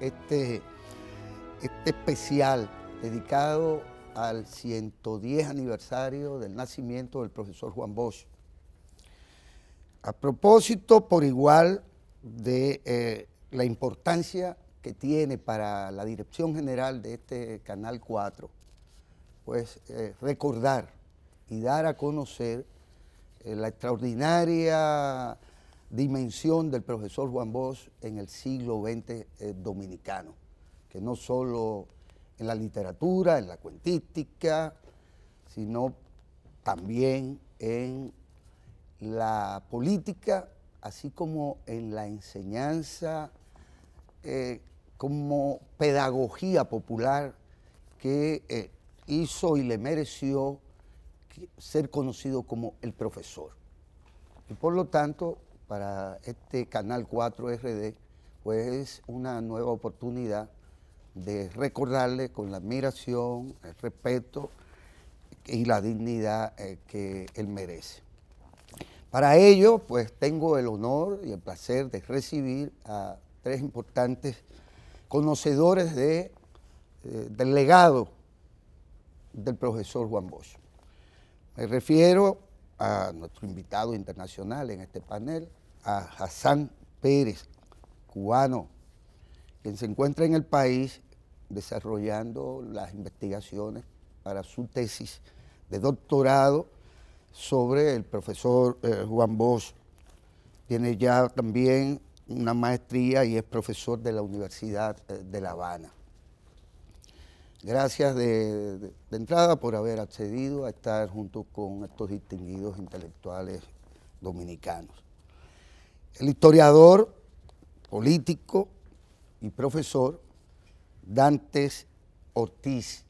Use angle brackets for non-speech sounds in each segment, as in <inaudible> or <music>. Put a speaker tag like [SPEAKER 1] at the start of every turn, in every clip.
[SPEAKER 1] este, este especial dedicado al 110 aniversario del nacimiento del profesor Juan Bosch. A propósito, por igual, de eh, la importancia que tiene para la dirección general de este Canal 4, pues eh, recordar y dar a conocer eh, la extraordinaria dimensión del profesor Juan Bosch en el siglo XX eh, dominicano, que no solo en la literatura, en la cuentística, sino también en la política, así como en la enseñanza eh, como pedagogía popular que eh, hizo y le mereció ser conocido como el profesor. Y por lo tanto, para este canal 4 RD, pues es una nueva oportunidad de recordarle con la admiración, el respeto y la dignidad eh, que él merece. Para ello, pues tengo el honor y el placer de recibir a tres importantes conocedores de, eh, del legado del profesor Juan Bosch. Me refiero a nuestro invitado internacional en este panel, a Hassan Pérez, cubano, quien se encuentra en el país desarrollando las investigaciones para su tesis de doctorado sobre el profesor eh, Juan Bosch. Tiene ya también una maestría y es profesor de la Universidad eh, de La Habana. Gracias de, entrada por haber accedido a estar junto con estos distinguidos intelectuales dominicanos. El historiador, político y profesor Dantes Ortiz,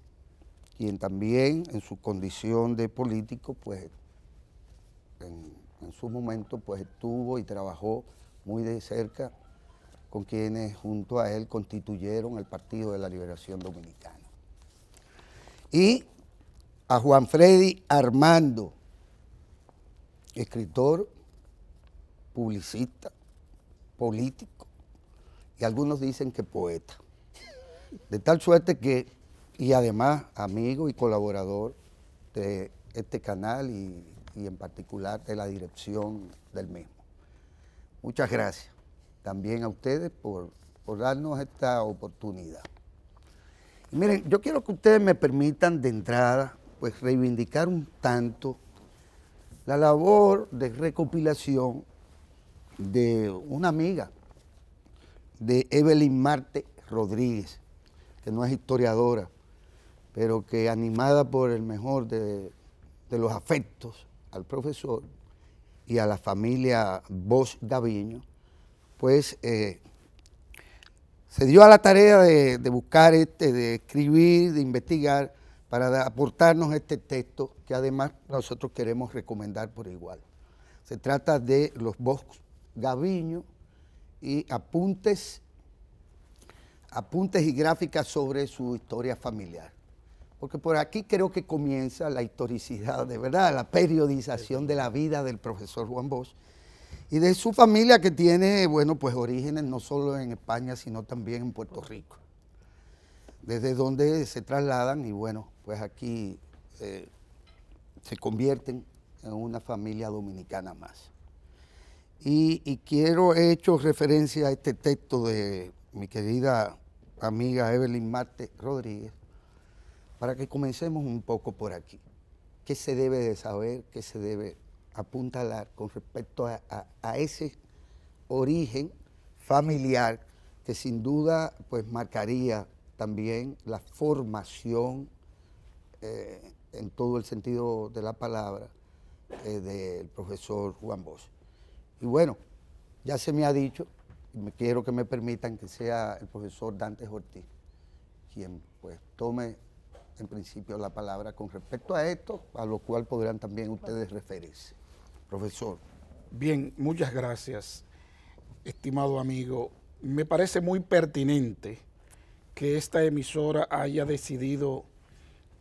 [SPEAKER 1] quien también en su condición de político, pues en, en su momento pues estuvo y trabajó muy de cerca con quienes junto a él constituyeron el Partido de la Liberación Dominicana y a Juan Freddy Armando, escritor, publicista, político y algunos dicen que poeta. De tal suerte que, y además amigo y colaborador de este canal y, en particular de la dirección del mismo. Muchas gracias también a ustedes por darnos esta oportunidad. Miren, yo quiero que ustedes me permitan de entrada, pues reivindicar un tanto la labor de recopilación de una amiga, de Evelyn Marte Rodríguez, que no es historiadora, pero que animada por el mejor de, los afectos al profesor y a la familia Bosch Daviño, pues eh, se dio a la tarea de, buscar, este, de escribir, de investigar, para aportarnos este texto que además nosotros queremos recomendar por igual. Se trata de los bosques Gaviño y apuntes, apuntes y gráficas sobre su historia familiar. Porque por aquí creo que comienza la historicidad, de verdad, la periodización de la vida del profesor Juan Bosch y de su familia que tiene, bueno, pues orígenes no solo en España, sino también en Puerto Rico, desde donde se trasladan y bueno, pues aquí eh, se convierten en una familia dominicana más. Y, quiero, he hecho referencia a este texto de mi querida amiga Evelyn Marte Rodríguez, para que comencemos un poco por aquí. ¿Qué se debe de saber? ¿Qué se debe apuntalar con respecto a, ese origen familiar que sin duda pues marcaría también la formación eh, en todo el sentido de la palabra eh, del profesor Juan Bosch. Y bueno, ya se me ha dicho, y me quiero que me permitan que sea el profesor Dante Ortiz quien pues tome en principio la palabra con respecto a esto, a lo cual podrán también ustedes referirse profesor. Bien, muchas gracias, estimado
[SPEAKER 2] amigo. Me parece muy pertinente que esta emisora haya decidido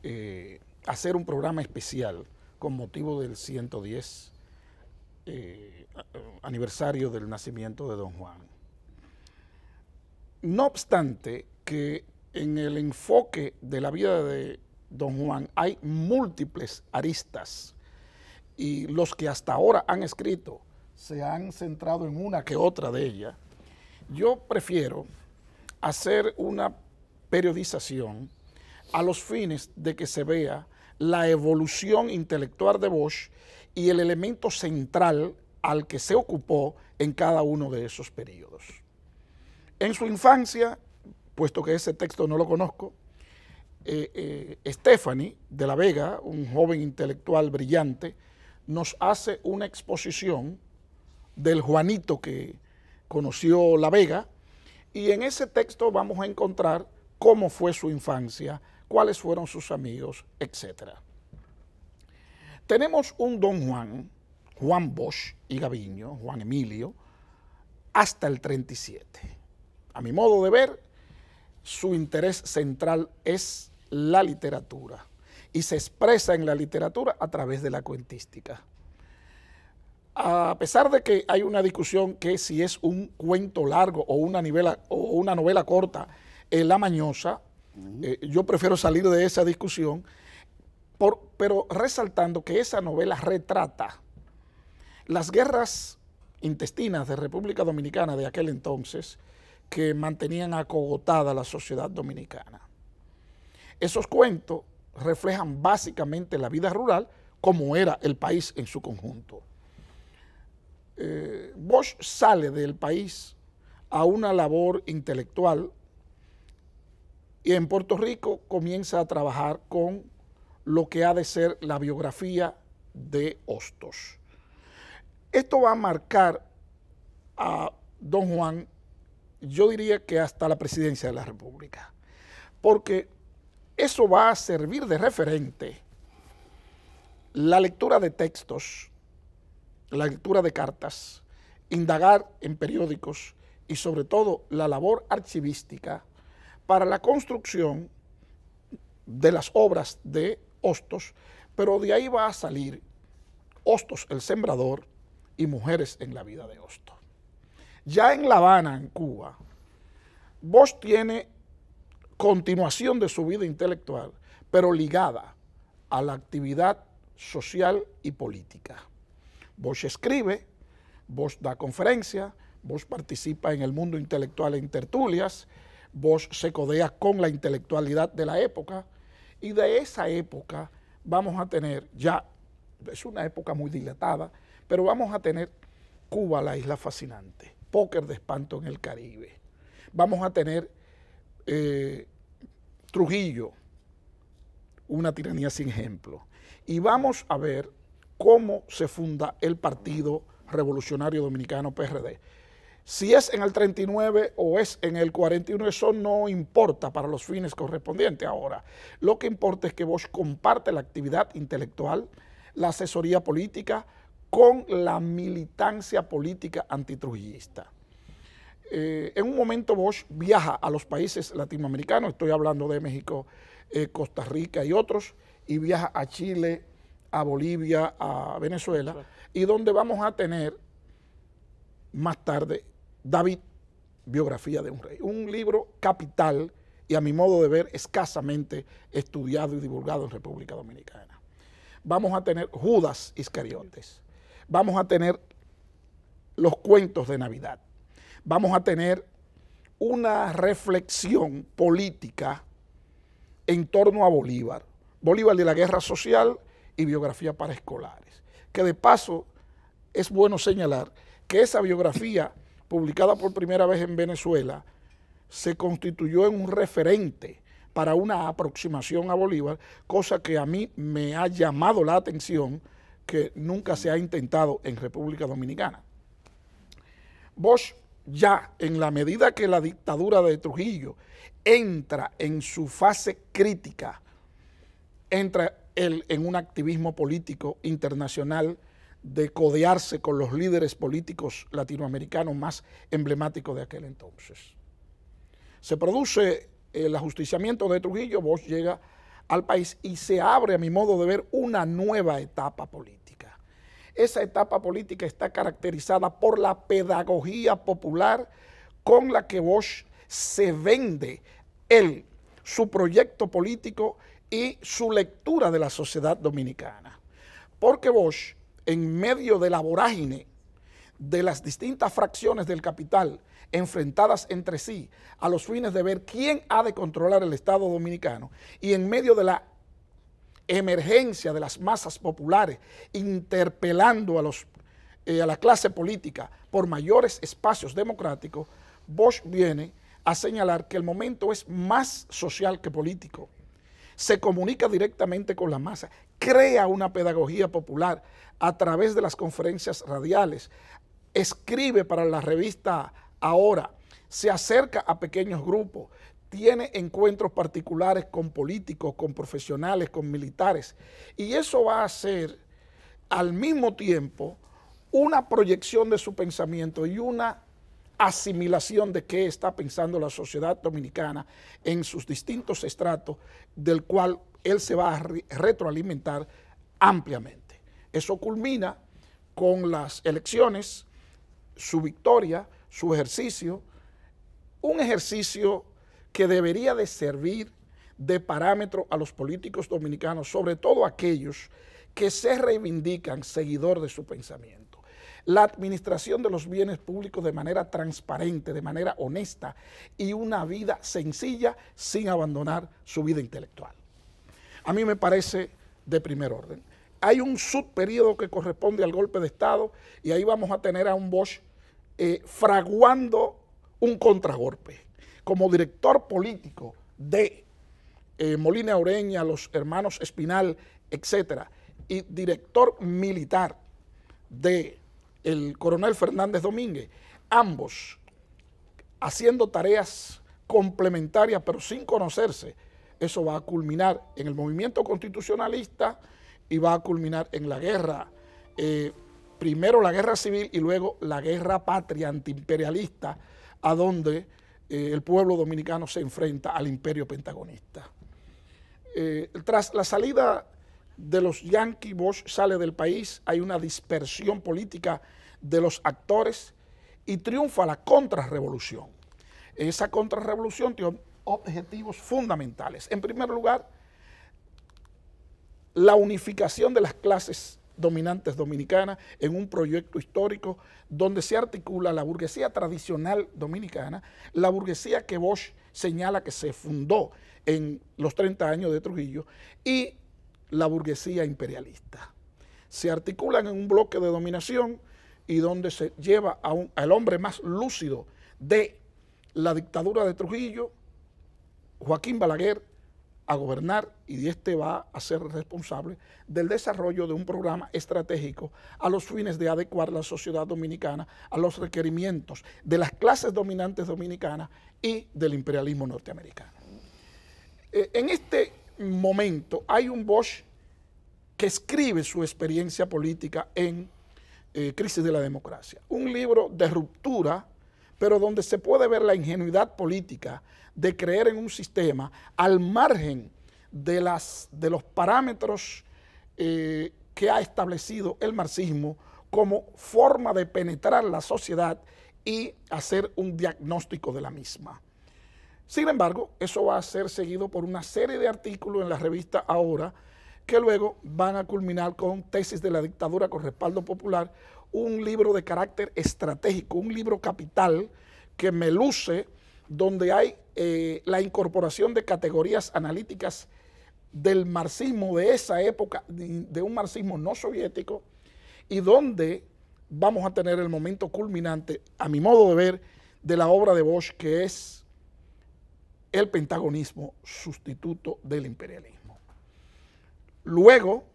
[SPEAKER 2] eh, hacer un programa especial con motivo del 110 eh, aniversario del nacimiento de Don Juan. No obstante que en el enfoque de la vida de Don Juan hay múltiples aristas y los que hasta ahora han escrito se han centrado en una que otra de ellas, yo prefiero hacer una periodización a los fines de que se vea la evolución intelectual de Bosch y el elemento central al que se ocupó en cada uno de esos periodos. En su infancia, puesto que ese texto no lo conozco, eh, eh, Stephanie de la Vega, un joven intelectual brillante, nos hace una exposición del Juanito que conoció La Vega y en ese texto vamos a encontrar cómo fue su infancia, cuáles fueron sus amigos, etc. Tenemos un don Juan, Juan Bosch y Gaviño, Juan Emilio, hasta el 37. A mi modo de ver, su interés central es la literatura y se expresa en la literatura a través de la cuentística. A pesar de que hay una discusión que si es un cuento largo o una, o una novela corta, eh, La Mañosa, eh, yo prefiero salir de esa discusión, pero resaltando que esa novela retrata las guerras intestinas de República Dominicana de aquel entonces que mantenían acogotada la sociedad dominicana. Esos cuentos reflejan básicamente la vida rural como era el país en su conjunto. Eh, Bosch sale del país a una labor intelectual y en Puerto Rico comienza a trabajar con lo que ha de ser la biografía de Hostos. Esto va a marcar a don Juan, yo diría que hasta la presidencia de la República, porque eso va a servir de referente la lectura de textos, la lectura de cartas, indagar en periódicos y sobre todo la labor archivística para la construcción de las obras de Hostos, pero de ahí va a salir Hostos el Sembrador y Mujeres en la Vida de Hostos. Ya en La Habana, en Cuba, Bosch tiene continuación de su vida intelectual, pero ligada a la actividad social y política. Vos escribe, vos da conferencias, vos participa en el mundo intelectual en tertulias, vos se codea con la intelectualidad de la época y de esa época vamos a tener ya, es una época muy dilatada, pero vamos a tener Cuba, la isla fascinante, póker de espanto en el Caribe, vamos a tener eh, Trujillo, una tiranía sin ejemplo. Y vamos a ver cómo se funda el Partido Revolucionario Dominicano PRD. Si es en el 39 o es en el 41, eso no importa para los fines correspondientes ahora. Lo que importa es que Bosch comparte la actividad intelectual, la asesoría política con la militancia política antitrujillista. Eh, en un momento Bosch viaja a los países latinoamericanos, estoy hablando de México, eh, Costa Rica y otros, y viaja a Chile, a Bolivia, a Venezuela, y donde vamos a tener más tarde David, biografía de un rey, un libro capital y a mi modo de ver escasamente estudiado y divulgado en República Dominicana. Vamos a tener Judas Iscariotes, vamos a tener los cuentos de Navidad vamos a tener una reflexión política en torno a Bolívar. Bolívar de la guerra social y biografía para escolares. Que de paso es bueno señalar que esa biografía publicada por primera vez en Venezuela se constituyó en un referente para una aproximación a Bolívar, cosa que a mí me ha llamado la atención que nunca se ha intentado en República Dominicana. Bosch ya en la medida que la dictadura de Trujillo entra en su fase crítica, entra él en un activismo político internacional de codearse con los líderes políticos latinoamericanos más emblemáticos de aquel entonces. Se produce el ajusticiamiento de Trujillo, Bosch llega al país y se abre, a mi modo de ver, una nueva etapa política. Esa etapa política está caracterizada por la pedagogía popular con la que Bosch se vende él, su proyecto político y su lectura de la sociedad dominicana. Porque Bosch, en medio de la vorágine de las distintas fracciones del capital enfrentadas entre sí a los fines de ver quién ha de controlar el Estado dominicano y en medio de la emergencia de las masas populares, interpelando a, los, eh, a la clase política por mayores espacios democráticos, Bosch viene a señalar que el momento es más social que político. Se comunica directamente con la masa, crea una pedagogía popular a través de las conferencias radiales, escribe para la revista Ahora, se acerca a pequeños grupos, tiene encuentros particulares con políticos, con profesionales, con militares. Y eso va a ser al mismo tiempo una proyección de su pensamiento y una asimilación de qué está pensando la sociedad dominicana en sus distintos estratos, del cual él se va a retroalimentar ampliamente. Eso culmina con las elecciones, su victoria, su ejercicio, un ejercicio que debería de servir de parámetro a los políticos dominicanos, sobre todo aquellos que se reivindican seguidor de su pensamiento. La administración de los bienes públicos de manera transparente, de manera honesta y una vida sencilla sin abandonar su vida intelectual. A mí me parece de primer orden. Hay un subperíodo que corresponde al golpe de Estado y ahí vamos a tener a un Bosch eh, fraguando un contragolpe como director político de eh, Molina Oreña, los hermanos Espinal, etcétera, y director militar de el coronel Fernández Domínguez, ambos haciendo tareas complementarias pero sin conocerse, eso va a culminar en el movimiento constitucionalista y va a culminar en la guerra, eh, primero la guerra civil y luego la guerra patria antiimperialista, a donde eh, el pueblo dominicano se enfrenta al imperio pentagonista. Eh, tras la salida de los Yankee Bosch sale del país, hay una dispersión política de los actores y triunfa la contrarrevolución. Esa contrarrevolución tiene objetivos fundamentales. En primer lugar, la unificación de las clases dominantes dominicanas en un proyecto histórico donde se articula la burguesía tradicional dominicana, la burguesía que Bosch señala que se fundó en los 30 años de Trujillo y la burguesía imperialista. Se articulan en un bloque de dominación y donde se lleva al hombre más lúcido de la dictadura de Trujillo, Joaquín Balaguer, gobernar y de este va a ser responsable del desarrollo de un programa estratégico a los fines de adecuar la sociedad dominicana a los requerimientos de las clases dominantes dominicanas y del imperialismo norteamericano. Eh, en este momento hay un Bosch que escribe su experiencia política en eh, Crisis de la Democracia, un libro de ruptura, pero donde se puede ver la ingenuidad política de creer en un sistema al margen de, las, de los parámetros eh, que ha establecido el marxismo como forma de penetrar la sociedad y hacer un diagnóstico de la misma. Sin embargo, eso va a ser seguido por una serie de artículos en la revista Ahora, que luego van a culminar con tesis de la dictadura con respaldo popular, un libro de carácter estratégico, un libro capital que me luce donde hay eh, la incorporación de categorías analíticas del marxismo de esa época, de un marxismo no soviético, y donde vamos a tener el momento culminante, a mi modo de ver, de la obra de Bosch, que es el pentagonismo sustituto del imperialismo. Luego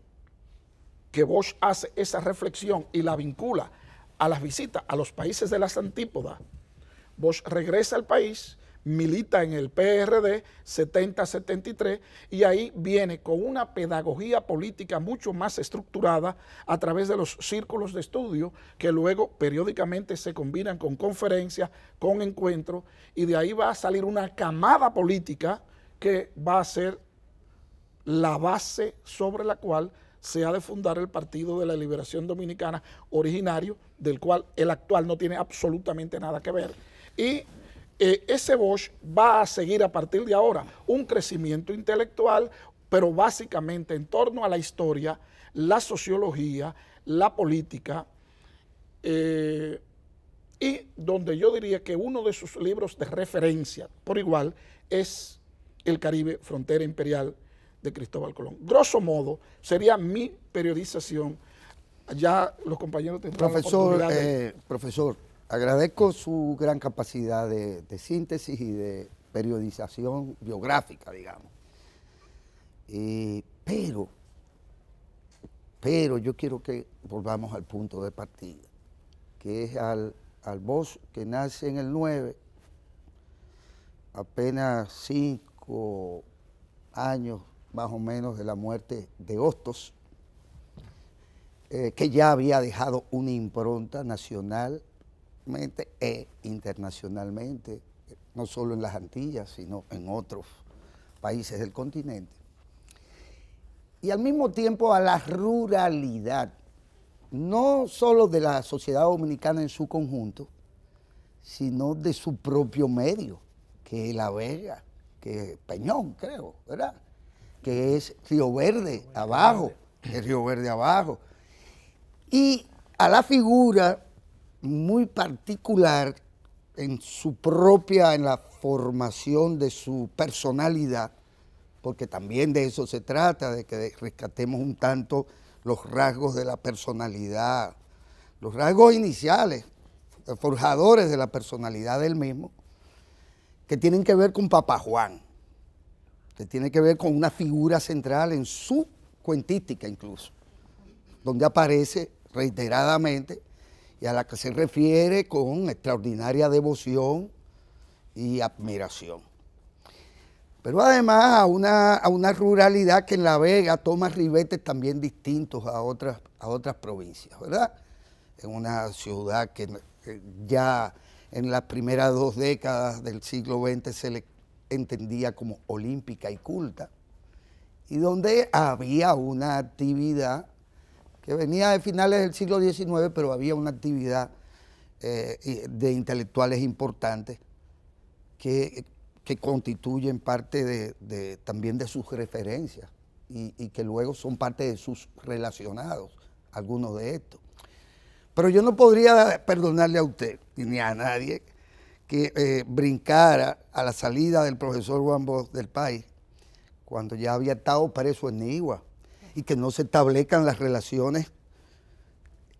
[SPEAKER 2] que Bosch hace esa reflexión y la vincula a las visitas a los países de las antípodas, Bosch regresa al país, milita en el PRD 70-73 y ahí viene con una pedagogía política mucho más estructurada a través de los círculos de estudio que luego periódicamente se combinan con conferencias, con encuentros y de ahí va a salir una camada política que va a ser la base sobre la cual se ha de fundar el Partido de la Liberación Dominicana originario, del cual el actual no tiene absolutamente nada que ver. Y eh, ese Bosch va a seguir a partir de ahora un crecimiento intelectual, pero básicamente en torno a la historia, la sociología, la política, eh, y donde yo diría que uno de sus libros de referencia, por igual, es El Caribe, Frontera Imperial de Cristóbal Colón. Grosso modo, sería mi periodización. Ya los compañeros tendrán profesor, la oportunidad eh,
[SPEAKER 1] profesor, Agradezco su gran capacidad de, síntesis y de periodización biográfica, digamos. pero, pero yo quiero que volvamos al punto de partida, que es al, al que nace en el 9, apenas cinco años más o menos de la muerte de Hostos, eh, que ya había dejado una impronta nacional e internacionalmente, no solo en las Antillas, sino en otros países del continente. Y al mismo tiempo a la ruralidad, no solo de la sociedad dominicana en su conjunto, sino de su propio medio, que es La Vega, que es Peñón, creo, ¿verdad? Que es Río Verde abajo, el Río Verde abajo. Y a la figura muy particular en su propia, en la formación de su personalidad, porque también de eso se trata, de que rescatemos un tanto los rasgos de la personalidad, los rasgos iniciales, forjadores de la personalidad del mismo, que tienen que ver con Papá Juan, que tiene que ver con una figura central en su cuentística incluso, donde aparece reiteradamente y a la que se refiere con extraordinaria devoción y admiración. Pero además a una, ruralidad que en La Vega toma ribetes también distintos a otras, a otras provincias, ¿verdad? En una ciudad que ya en las primeras dos décadas del siglo XX se le entendía como olímpica y culta, y donde había una actividad venía de finales del siglo XIX, pero había una actividad eh, de intelectuales importantes que, constituyen parte de, también de sus referencias y, que luego son parte de sus relacionados, algunos de estos. Pero yo no podría perdonarle a usted ni a nadie que eh, brincara a la salida del profesor Juan Bosch del país cuando ya había estado preso en Igua y que no se establezcan las relaciones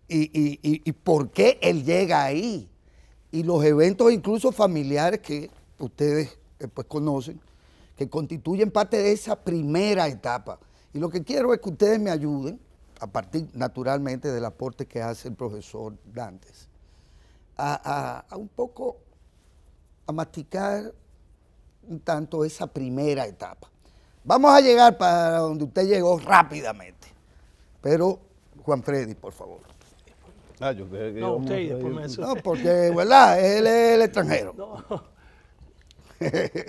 [SPEAKER 1] y, por qué él llega ahí. Y los eventos incluso familiares que ustedes eh, pues, conocen, que constituyen parte de esa primera etapa. Y lo que quiero es que ustedes me ayuden, a partir naturalmente del aporte que hace el profesor Dantes, a, a un poco a masticar un tanto esa primera etapa. Vamos a llegar para donde usted llegó rápidamente. Pero, Juan Freddy, por favor. Ah, no, usted me No, porque, ¿verdad? Él es el extranjero.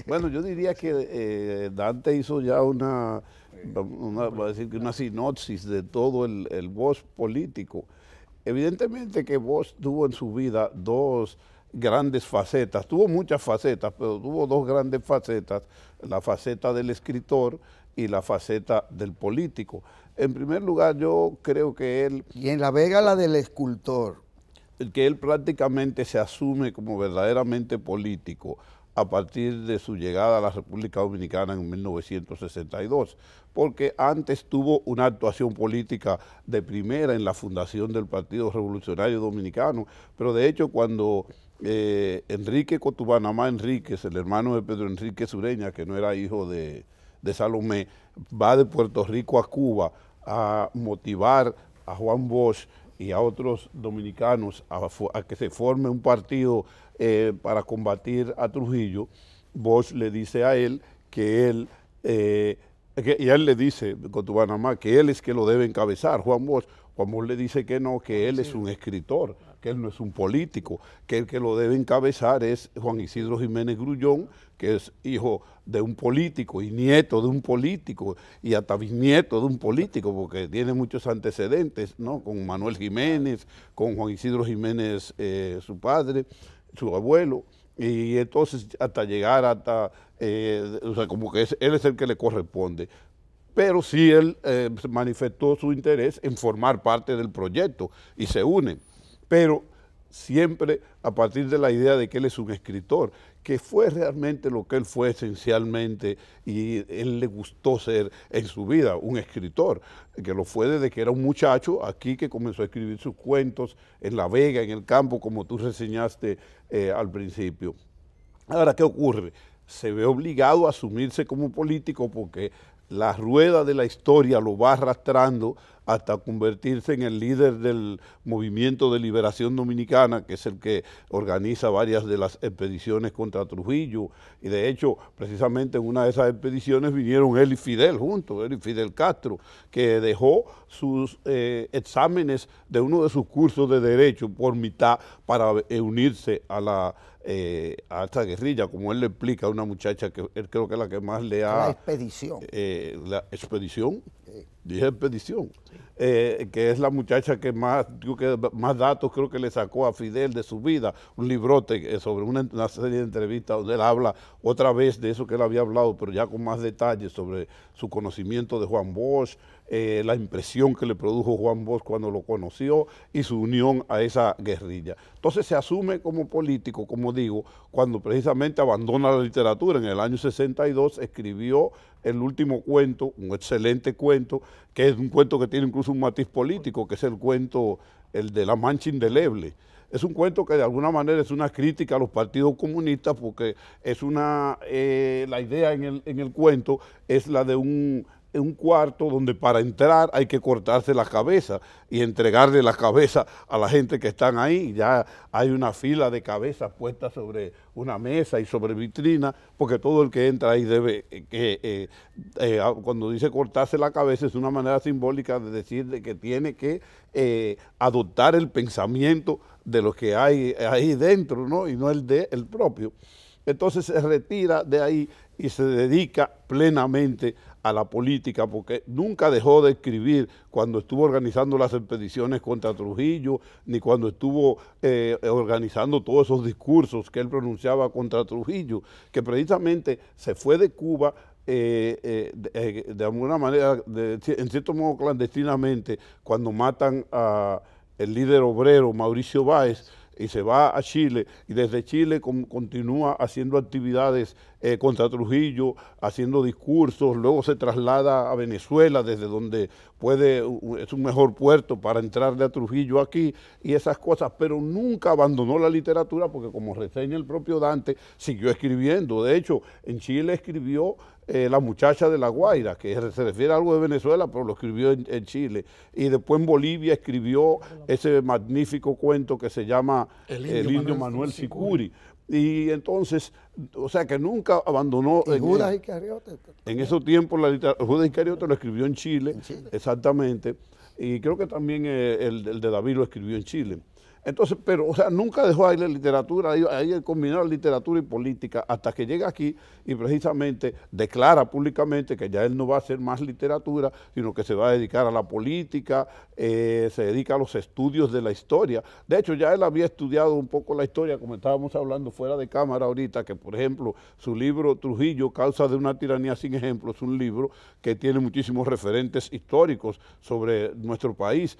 [SPEAKER 3] bueno, yo diría que eh, Dante hizo ya una, una, a decir que una sinopsis de todo el, el voz político. Evidentemente que vos tuvo en su vida dos grandes facetas, tuvo muchas facetas, pero tuvo dos grandes facetas, la faceta del escritor y la faceta del político. En primer lugar, yo creo que él... Y en La Vega
[SPEAKER 1] la del escultor.
[SPEAKER 3] Que él prácticamente se asume como verdaderamente político a partir de su llegada a la República Dominicana en 1962, porque antes tuvo una actuación política de primera en la fundación del Partido Revolucionario Dominicano, pero de hecho cuando eh, Enrique Cotubanamá Enríquez, el hermano de Pedro Enrique Sureña, que no era hijo de, Salomé, va de Puerto Rico a Cuba a motivar a Juan Bosch y a otros dominicanos a, que se forme un partido eh, para combatir a Trujillo, Bosch le dice a él que él, eh, y él le dice, Cotubanamá, que él es que lo debe encabezar, Juan Bosch. Juan Bosch le dice que no, que él es un escritor que él no es un político, que el que lo debe encabezar es Juan Isidro Jiménez Grullón, que es hijo de un político y nieto de un político y hasta bisnieto de un político, porque tiene muchos antecedentes, ¿no? Con Manuel Jiménez, con Juan Isidro Jiménez, eh, su padre, su abuelo, y entonces hasta llegar hasta, eh, o sea, como que él es el que le corresponde pero sí él eh, manifestó su interés en formar parte del proyecto y se une pero siempre a partir de la idea de que él es un escritor, que fue realmente lo que él fue esencialmente y él le gustó ser en su vida, un escritor, que lo fue desde que era un muchacho aquí que comenzó a escribir sus cuentos en La Vega, en el campo, como tú reseñaste eh, al principio. Ahora, ¿qué ocurre? Se ve obligado a asumirse como político porque la rueda de la historia lo va arrastrando hasta convertirse en el líder del movimiento de liberación dominicana, que es el que organiza varias de las expediciones contra Trujillo. Y de hecho, precisamente en una de esas expediciones vinieron él y Fidel juntos, él y Fidel Castro, que dejó sus eh, exámenes de uno de sus cursos de derecho por mitad para eh, unirse a la eh, a esta guerrilla, como él le explica a una muchacha que él creo que es la que más le ha... La
[SPEAKER 1] expedición.
[SPEAKER 3] la expedición. Dije expedición, eh, que es la muchacha que más, yo que más datos creo que le sacó a Fidel de su vida, un librote eh, sobre una, serie de entrevistas donde él habla otra vez de eso que él había hablado, pero ya con más detalles sobre su conocimiento de Juan Bosch, eh, la impresión que le produjo Juan Bosch cuando lo conoció y su unión a esa guerrilla. Entonces se asume como político, como digo, cuando precisamente abandona la literatura. En el año 62 escribió el último cuento, un excelente cuento, que es un cuento que tiene incluso un matiz político, que es el cuento, el de la mancha indeleble. Es un cuento que de alguna manera es una crítica a los partidos comunistas porque es una, eh, la idea en el cuento es la de un un cuarto donde para entrar hay que cortarse la cabeza y entregarle la cabeza a la gente que están ahí. Ya hay una fila de cabezas puestas sobre una mesa y sobre vitrina, porque todo el que entra ahí debe, eh, que eh, eh, ah, cuando dice cortarse la cabeza, es una manera simbólica de decir que tiene que adoptar el pensamiento de los que hay ahí dentro, Y no el de el propio. Entonces se retira de ahí y se dedica plenamente a la política, porque nunca dejó de escribir cuando estuvo organizando las expediciones contra Trujillo, ni cuando estuvo eh, organizando todos esos discursos que él pronunciaba contra Trujillo, que precisamente se fue de Cuba eh, eh, de, alguna manera, en cierto modo clandestinamente, cuando matan al líder obrero Mauricio Báez y se va a Chile y desde Chile continúa haciendo actividades eh, contra Trujillo haciendo discursos, luego se traslada a Venezuela desde donde puede, es un mejor puerto para entrarle a Trujillo aquí y esas cosas, pero nunca abandonó la literatura porque como reseña el propio Dante, siguió escribiendo. De hecho, en Chile escribió eh, La muchacha de la Guaira, que se refiere a algo de Venezuela, pero lo escribió en, Chile. Y después en Bolivia escribió ese magnífico cuento que se llama El indio, Manuel, Sicuri y entonces, o sea que nunca abandonó. Y en eh, En esos tiempos, la Judas Iscariote lo escribió en Chile, exactamente. Y creo que también eh, el de David lo escribió en Chile. Entonces, pero, o sea, nunca dejó ahí la literatura, ahí, ahí él literatura y política hasta que llega aquí y precisamente declara públicamente que ya él no va a hacer más literatura, sino que se va a dedicar a la política, eh, se dedica a los estudios de la historia. De hecho, ya él había estudiado un poco la historia, como estábamos hablando fuera de cámara ahorita, que por ejemplo, su libro Trujillo, Causa de una tiranía sin ejemplo, es un libro que tiene muchísimos referentes históricos sobre nuestro país,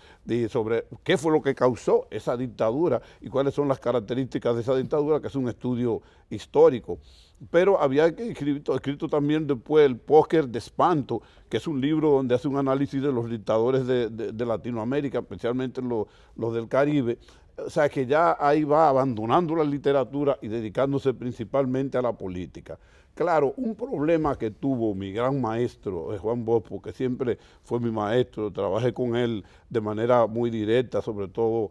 [SPEAKER 3] sobre qué fue lo que causó esa dictadura dictadura y cuáles son las características de esa dictadura, que es un estudio histórico. Pero había escrito, escrito también después El Póker de Espanto, que es un libro donde hace un análisis de los dictadores de, Latinoamérica, especialmente los, del Caribe. O sea, que ya ahí va abandonando la literatura y dedicándose principalmente a la política. Claro, un problema que tuvo mi gran maestro, eh, Juan Bospo, que siempre fue mi maestro, trabajé con él de manera muy directa, sobre todo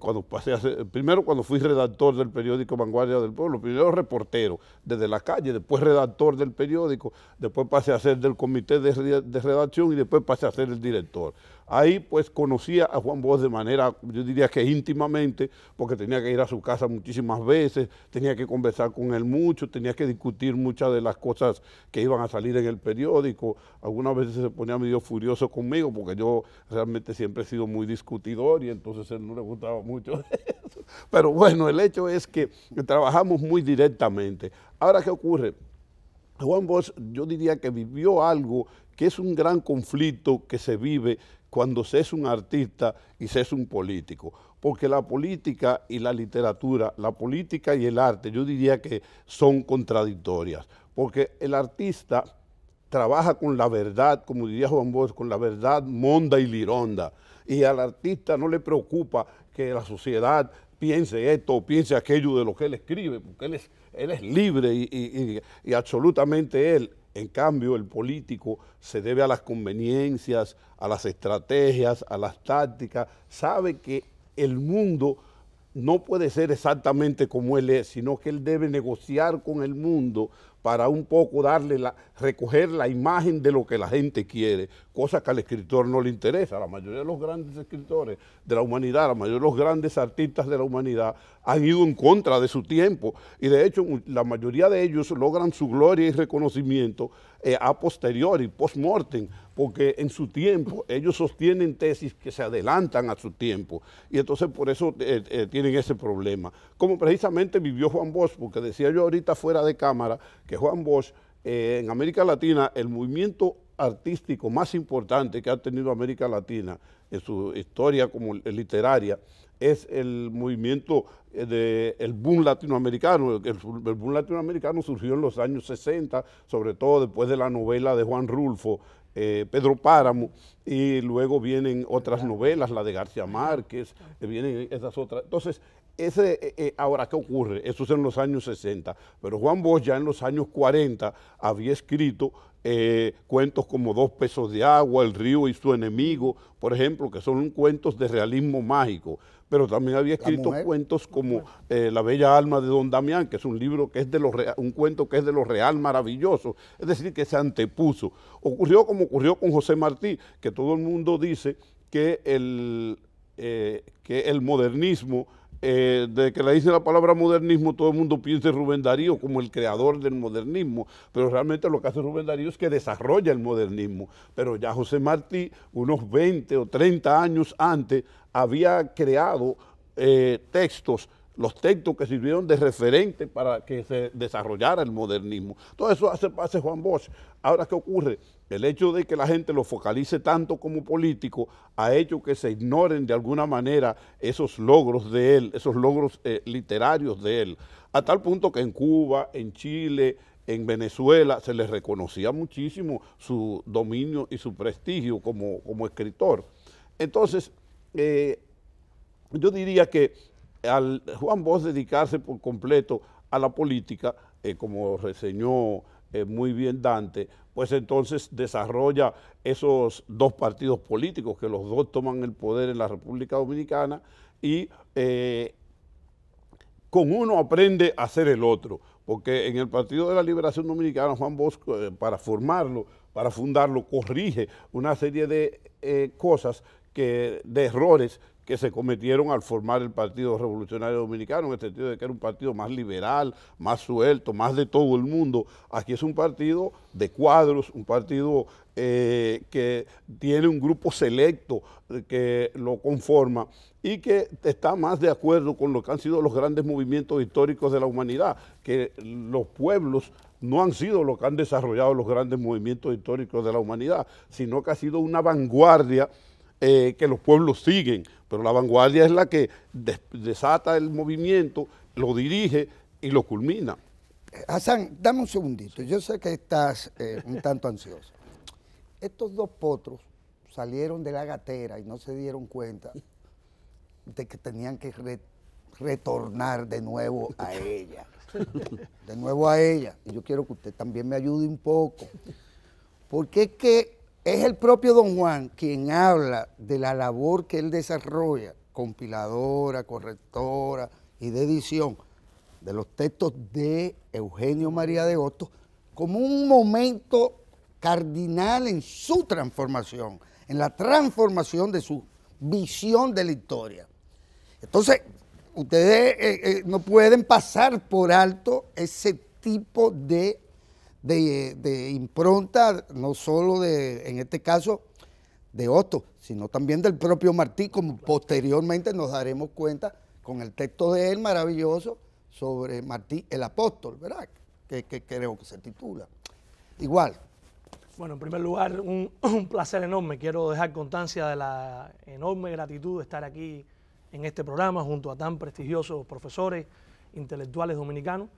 [SPEAKER 3] cuando pasé primero cuando fui redactor del periódico Vanguardia del Pueblo, primero reportero desde la calle, después redactor del periódico, después pasé a ser del comité de redacción y después pasé a ser el director. Ahí pues conocía a Juan Bosch de manera, yo diría que íntimamente, porque tenía que ir a su casa muchísimas veces, tenía que conversar con él mucho, tenía que discutir muchas de las cosas que iban a salir en el periódico. Algunas veces se ponía medio furioso conmigo porque yo realmente siempre he sido muy discutidor y entonces él no le gustaba mucho <laughs> eso. Pero bueno, el hecho es que trabajamos muy directamente. Ahora, ¿qué ocurre? Juan Bosch yo diría que vivió algo que es un gran conflicto que se vive, cuando se es un artista y se es un político. Porque la política y la literatura, la política y el arte, yo diría que son contradictorias. Porque el artista trabaja con la verdad, como diría Juan Bosch, con la verdad monda y lironda. Y al artista no le preocupa que la sociedad piense esto o piense aquello de lo que él escribe, porque él es, libre y absolutamente él en cambio, el político se debe a las conveniencias, a las estrategias, a las tácticas, sabe que el mundo no puede ser exactamente como él es, sino que él debe negociar con el mundo para un poco darle la, recoger la imagen de lo que la gente quiere, cosa que al escritor no le interesa. La mayoría de los grandes escritores de la humanidad, la mayoría de los grandes artistas de la humanidad han ido en contra de su tiempo y de hecho la mayoría de ellos logran su gloria y reconocimiento eh, a posteriori, post-mortem, porque en su tiempo ellos sostienen tesis que se adelantan a su tiempo y entonces por eso eh, eh, tienen ese problema. Como precisamente vivió Juan Bosch, porque decía yo ahorita fuera de cámara que Juan Bosch en América Latina el movimiento artístico más importante que ha tenido América Latina en su historia como eh, literaria es el movimiento eh, del boom latinoamericano. El, boom latinoamericano surgió en los años 60, sobre todo después de la novela de Juan Rulfo, eh, Pedro Páramo, y luego vienen otras novelas, la de García Márquez, vienen esas otras. Entonces, ese, eh, eh, ahora, ¿qué ocurre? Eso es en los años 60, pero Juan Bosch ya en los años 40 había escrito eh, cuentos como Dos pesos de agua, El río y su enemigo, por ejemplo, que son cuentos de realismo mágico, pero también había escrito cuentos como La bella alma de Don Damián, que es un libro que es de los un cuento que es de lo real maravilloso, es decir, que se antepuso. Ocurrió como ocurrió con José Martí, que todo el mundo dice que el, que el modernismo eh, que le dice la palabra modernismo, todo el mundo piensa en Rubén Darío como el creador del modernismo, pero realmente lo que hace Rubén Darío es que desarrolla el modernismo. Pero ya José Martí, unos 20 o 30 años antes, había creado eh, textos los textos que sirvieron de referente para que se desarrollara el modernismo. Todo eso hace, hace Juan Bosch. Ahora, ¿qué ocurre? El hecho de que la gente lo focalice tanto como político ha hecho que se ignoren de alguna manera esos logros de él, esos logros eh, literarios de él, a tal punto que en Cuba, en Chile, en Venezuela se le reconocía muchísimo su dominio y su prestigio como, como escritor. Entonces, eh, yo diría que al Juan Bosch dedicarse por completo a la política, eh, como reseñó eh, muy bien Dante, pues entonces desarrolla esos dos partidos políticos que los dos toman el poder en la República Dominicana y eh, con uno aprende a ser el otro, porque en el Partido de la Liberación Dominicana Juan Bosch, para formarlo, para fundarlo, corrige una serie de cosas que, de errores que se cometieron al formar el Partido Revolucionario Dominicano, en el sentido de que era un partido más liberal, más suelto, más de todo el mundo. Aquí es un partido de cuadros, un partido eh, que tiene un grupo selecto eh, que lo conforma y que está más de acuerdo con lo que han sido los grandes movimientos históricos de la humanidad, que los pueblos no han sido lo que han desarrollado los grandes movimientos históricos de la humanidad, sino que ha sido una vanguardia eh, que los pueblos siguen, pero la vanguardia es la que desata el movimiento, lo dirige y lo culmina.
[SPEAKER 1] Eh, Hassan, dame un segundito. Yo sé que estás eh, un tanto ansioso. Estos dos potros salieron de la gatera y no se dieron cuenta de que tenían que retornar de nuevo a ella. De nuevo a ella. Y yo quiero que usted también me ayude un poco. Porque es que es el propio don Juan quien habla de la labor que él desarrolla, compiladora, correctora y de edición de los textos de Eugenio María de Hostos, como un momento cardinal en su transformación, en la transformación de su visión de la historia. Entonces, ustedes eh, eh, no pueden pasar por alto ese tipo de de, impronta, no solo de, en este caso, de Otto, sino también del propio Martí, como posteriormente nos daremos cuenta con el texto de él maravilloso sobre Martí el Apóstol,
[SPEAKER 4] ¿verdad? Que,
[SPEAKER 1] creo que se titula. Igual.
[SPEAKER 4] Bueno, en primer lugar, <clears throat> un, placer enorme. Quiero dejar constancia de la enorme gratitud de estar aquí en este programa junto a tan prestigiosos profesores intelectuales dominicanos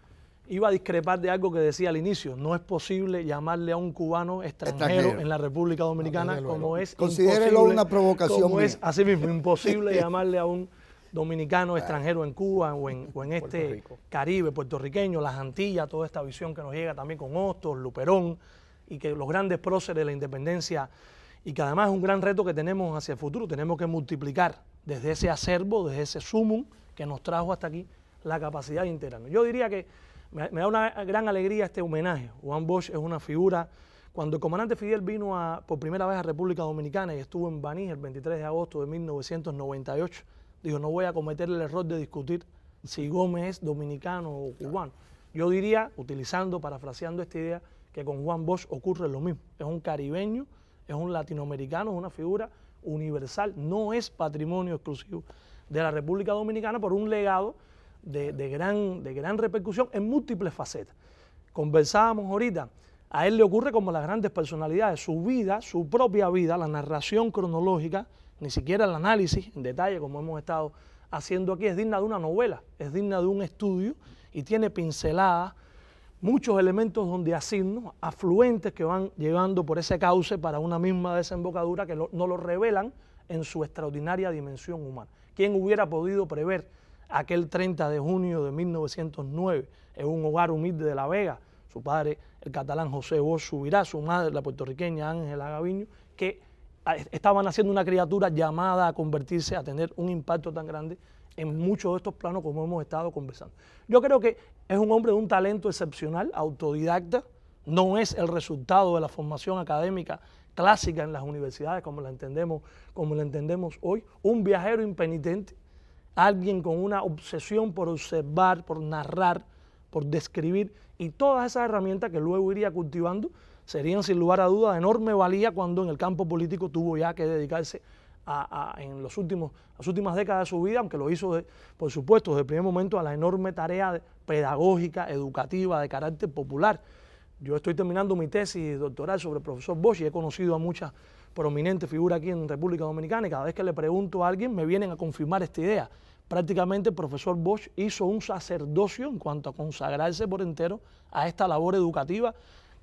[SPEAKER 4] iba a discrepar de algo que decía al inicio. No es posible llamarle a un cubano extranjero, en la República Dominicana como es Considérelo una provocación. Como es así mismo imposible <laughs> llamarle a un dominicano ah. extranjero en Cuba o en, este Caribe puertorriqueño, las Antillas, toda esta visión que nos llega también con Hostos, Luperón y que los grandes próceres de la independencia y que además es un gran reto que tenemos hacia el futuro. Tenemos que multiplicar desde ese acervo, desde ese sumum que nos trajo hasta aquí, la capacidad de integrarnos. Yo diría que me, da una gran alegría este homenaje. Juan Bosch es una figura cuando el comandante Fidel vino por primera vez a República Dominicana y estuvo en Baní el 23 de agosto de 1998, dijo, no voy a cometer el error de discutir si Gómez es dominicano o cubano. Yo diría, utilizando, parafraseando esta idea, que con Juan Bosch ocurre lo mismo. Es un caribeño, es un latinoamericano, es una figura universal, no es patrimonio exclusivo de la República Dominicana por un legado de, gran, repercusión en múltiples facetas. Conversábamos ahorita, a él le ocurre como las grandes personalidades, su vida, su propia vida, la narración cronológica, ni siquiera el análisis en detalle como hemos estado haciendo aquí, es digna de una novela, es digna de un estudio y tiene pinceladas muchos elementos donde asignos, afluentes que van llegando por ese cauce para una misma desembocadura que no lo revelan en su extraordinaria dimensión humana. ¿Quién hubiera podido prever aquel 30 de junio de 1909 en un hogar humilde de La Vega. Su padre, el catalán José Bosch Subirá, su madre, la puertorriqueña Ángela Gaviño, que ah, estaban haciendo una criatura llamada a convertirse, a tener un impacto tan grande en muchos de estos planos como hemos estado conversando. Yo creo que es un hombre de un talento excepcional, autodidacta, no es el resultado de la formación académica clásica en las universidades como la entendemos, como la entendemos hoy, un viajero impenitente alguien con una obsesión por observar, por narrar, por describir, y todas esas herramientas que luego iría cultivando serían sin lugar a duda de enorme valía cuando en el campo político tuvo ya que dedicarse en los últimos, las últimas décadas de su vida, aunque lo hizo, por supuesto, desde el primer momento a la enorme tarea pedagógica, educativa, de carácter popular. Yo estoy terminando mi tesis doctoral sobre el profesor Bosch y he conocido a muchas prominente figura aquí en República Dominicana y cada vez que le pregunto a alguien me vienen a confirmar esta idea. Prácticamente el profesor Bosch hizo un sacerdocio en cuanto a consagrarse por entero a esta labor educativa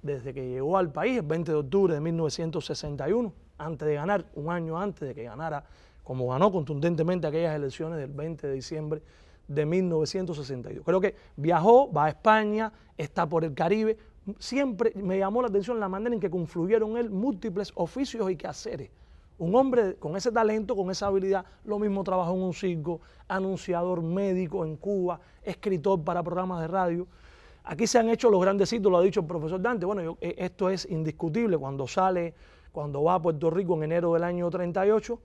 [SPEAKER 4] desde que llegó al país el 20 de octubre de 1961, antes de ganar, un año antes de que ganara, como ganó contundentemente aquellas elecciones del 20 de diciembre de 1962. Creo que viajó, va a España, está por el Caribe, siempre me llamó la atención la manera en que confluyeron él múltiples oficios y quehaceres. Un hombre con ese talento, con esa habilidad, lo mismo trabajó en un circo, anunciador médico en Cuba, escritor para programas de radio. Aquí se han hecho los grandes hitos, lo ha dicho el profesor Dante. Bueno, eh, esto es indiscutible. Cuando sale, cuando va a Puerto Rico en enero del año 38,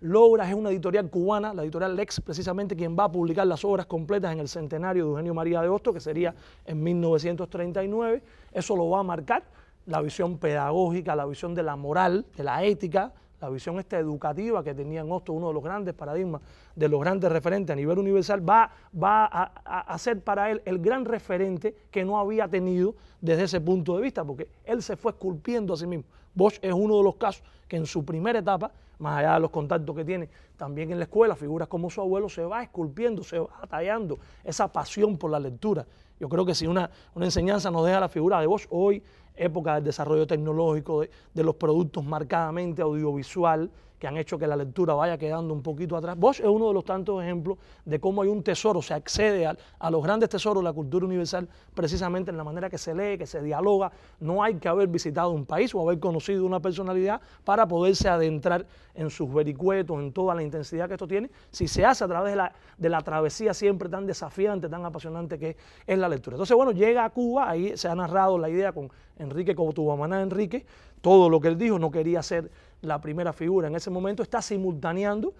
[SPEAKER 4] Logras es una editorial cubana, la editorial Lex, precisamente quien va a publicar las obras completas en el centenario de Eugenio María de Hosto, que sería en 1939. Eso lo va a marcar la visión pedagógica, la visión de la moral, de la ética, la visión esta educativa que tenía en Hostos, uno de los grandes paradigmas, de los grandes referentes a nivel universal, va, va a, hacer a, ser para él el gran referente que no había tenido desde ese punto de vista, porque él se fue esculpiendo a sí mismo. Bosch es uno de los casos que en su primera etapa, más allá de los contactos que tiene también en la escuela, figuras como su abuelo, se va esculpiendo, se va tallando esa pasión por la lectura. Yo creo que si una, enseñanza nos deja la figura de Bosch hoy, época del desarrollo tecnológico, de los productos marcadamente audiovisual, que han hecho que la lectura vaya quedando un poquito atrás. Bosch es uno de los tantos ejemplos de cómo hay un tesoro, se accede a, los grandes tesoros de la cultura universal precisamente en la manera que se lee, que se dialoga. No hay que haber visitado un país o haber conocido una personalidad para poderse adentrar en sus vericuetos, en toda la intensidad que esto tiene, si se hace a través de la, de la travesía siempre tan desafiante, tan apasionante que es la lectura. Entonces, bueno, llega a Cuba, ahí se ha narrado la idea con Enrique maná Enrique, todo lo que él dijo, no quería ser la primera figura. En ese momento está simultaneando.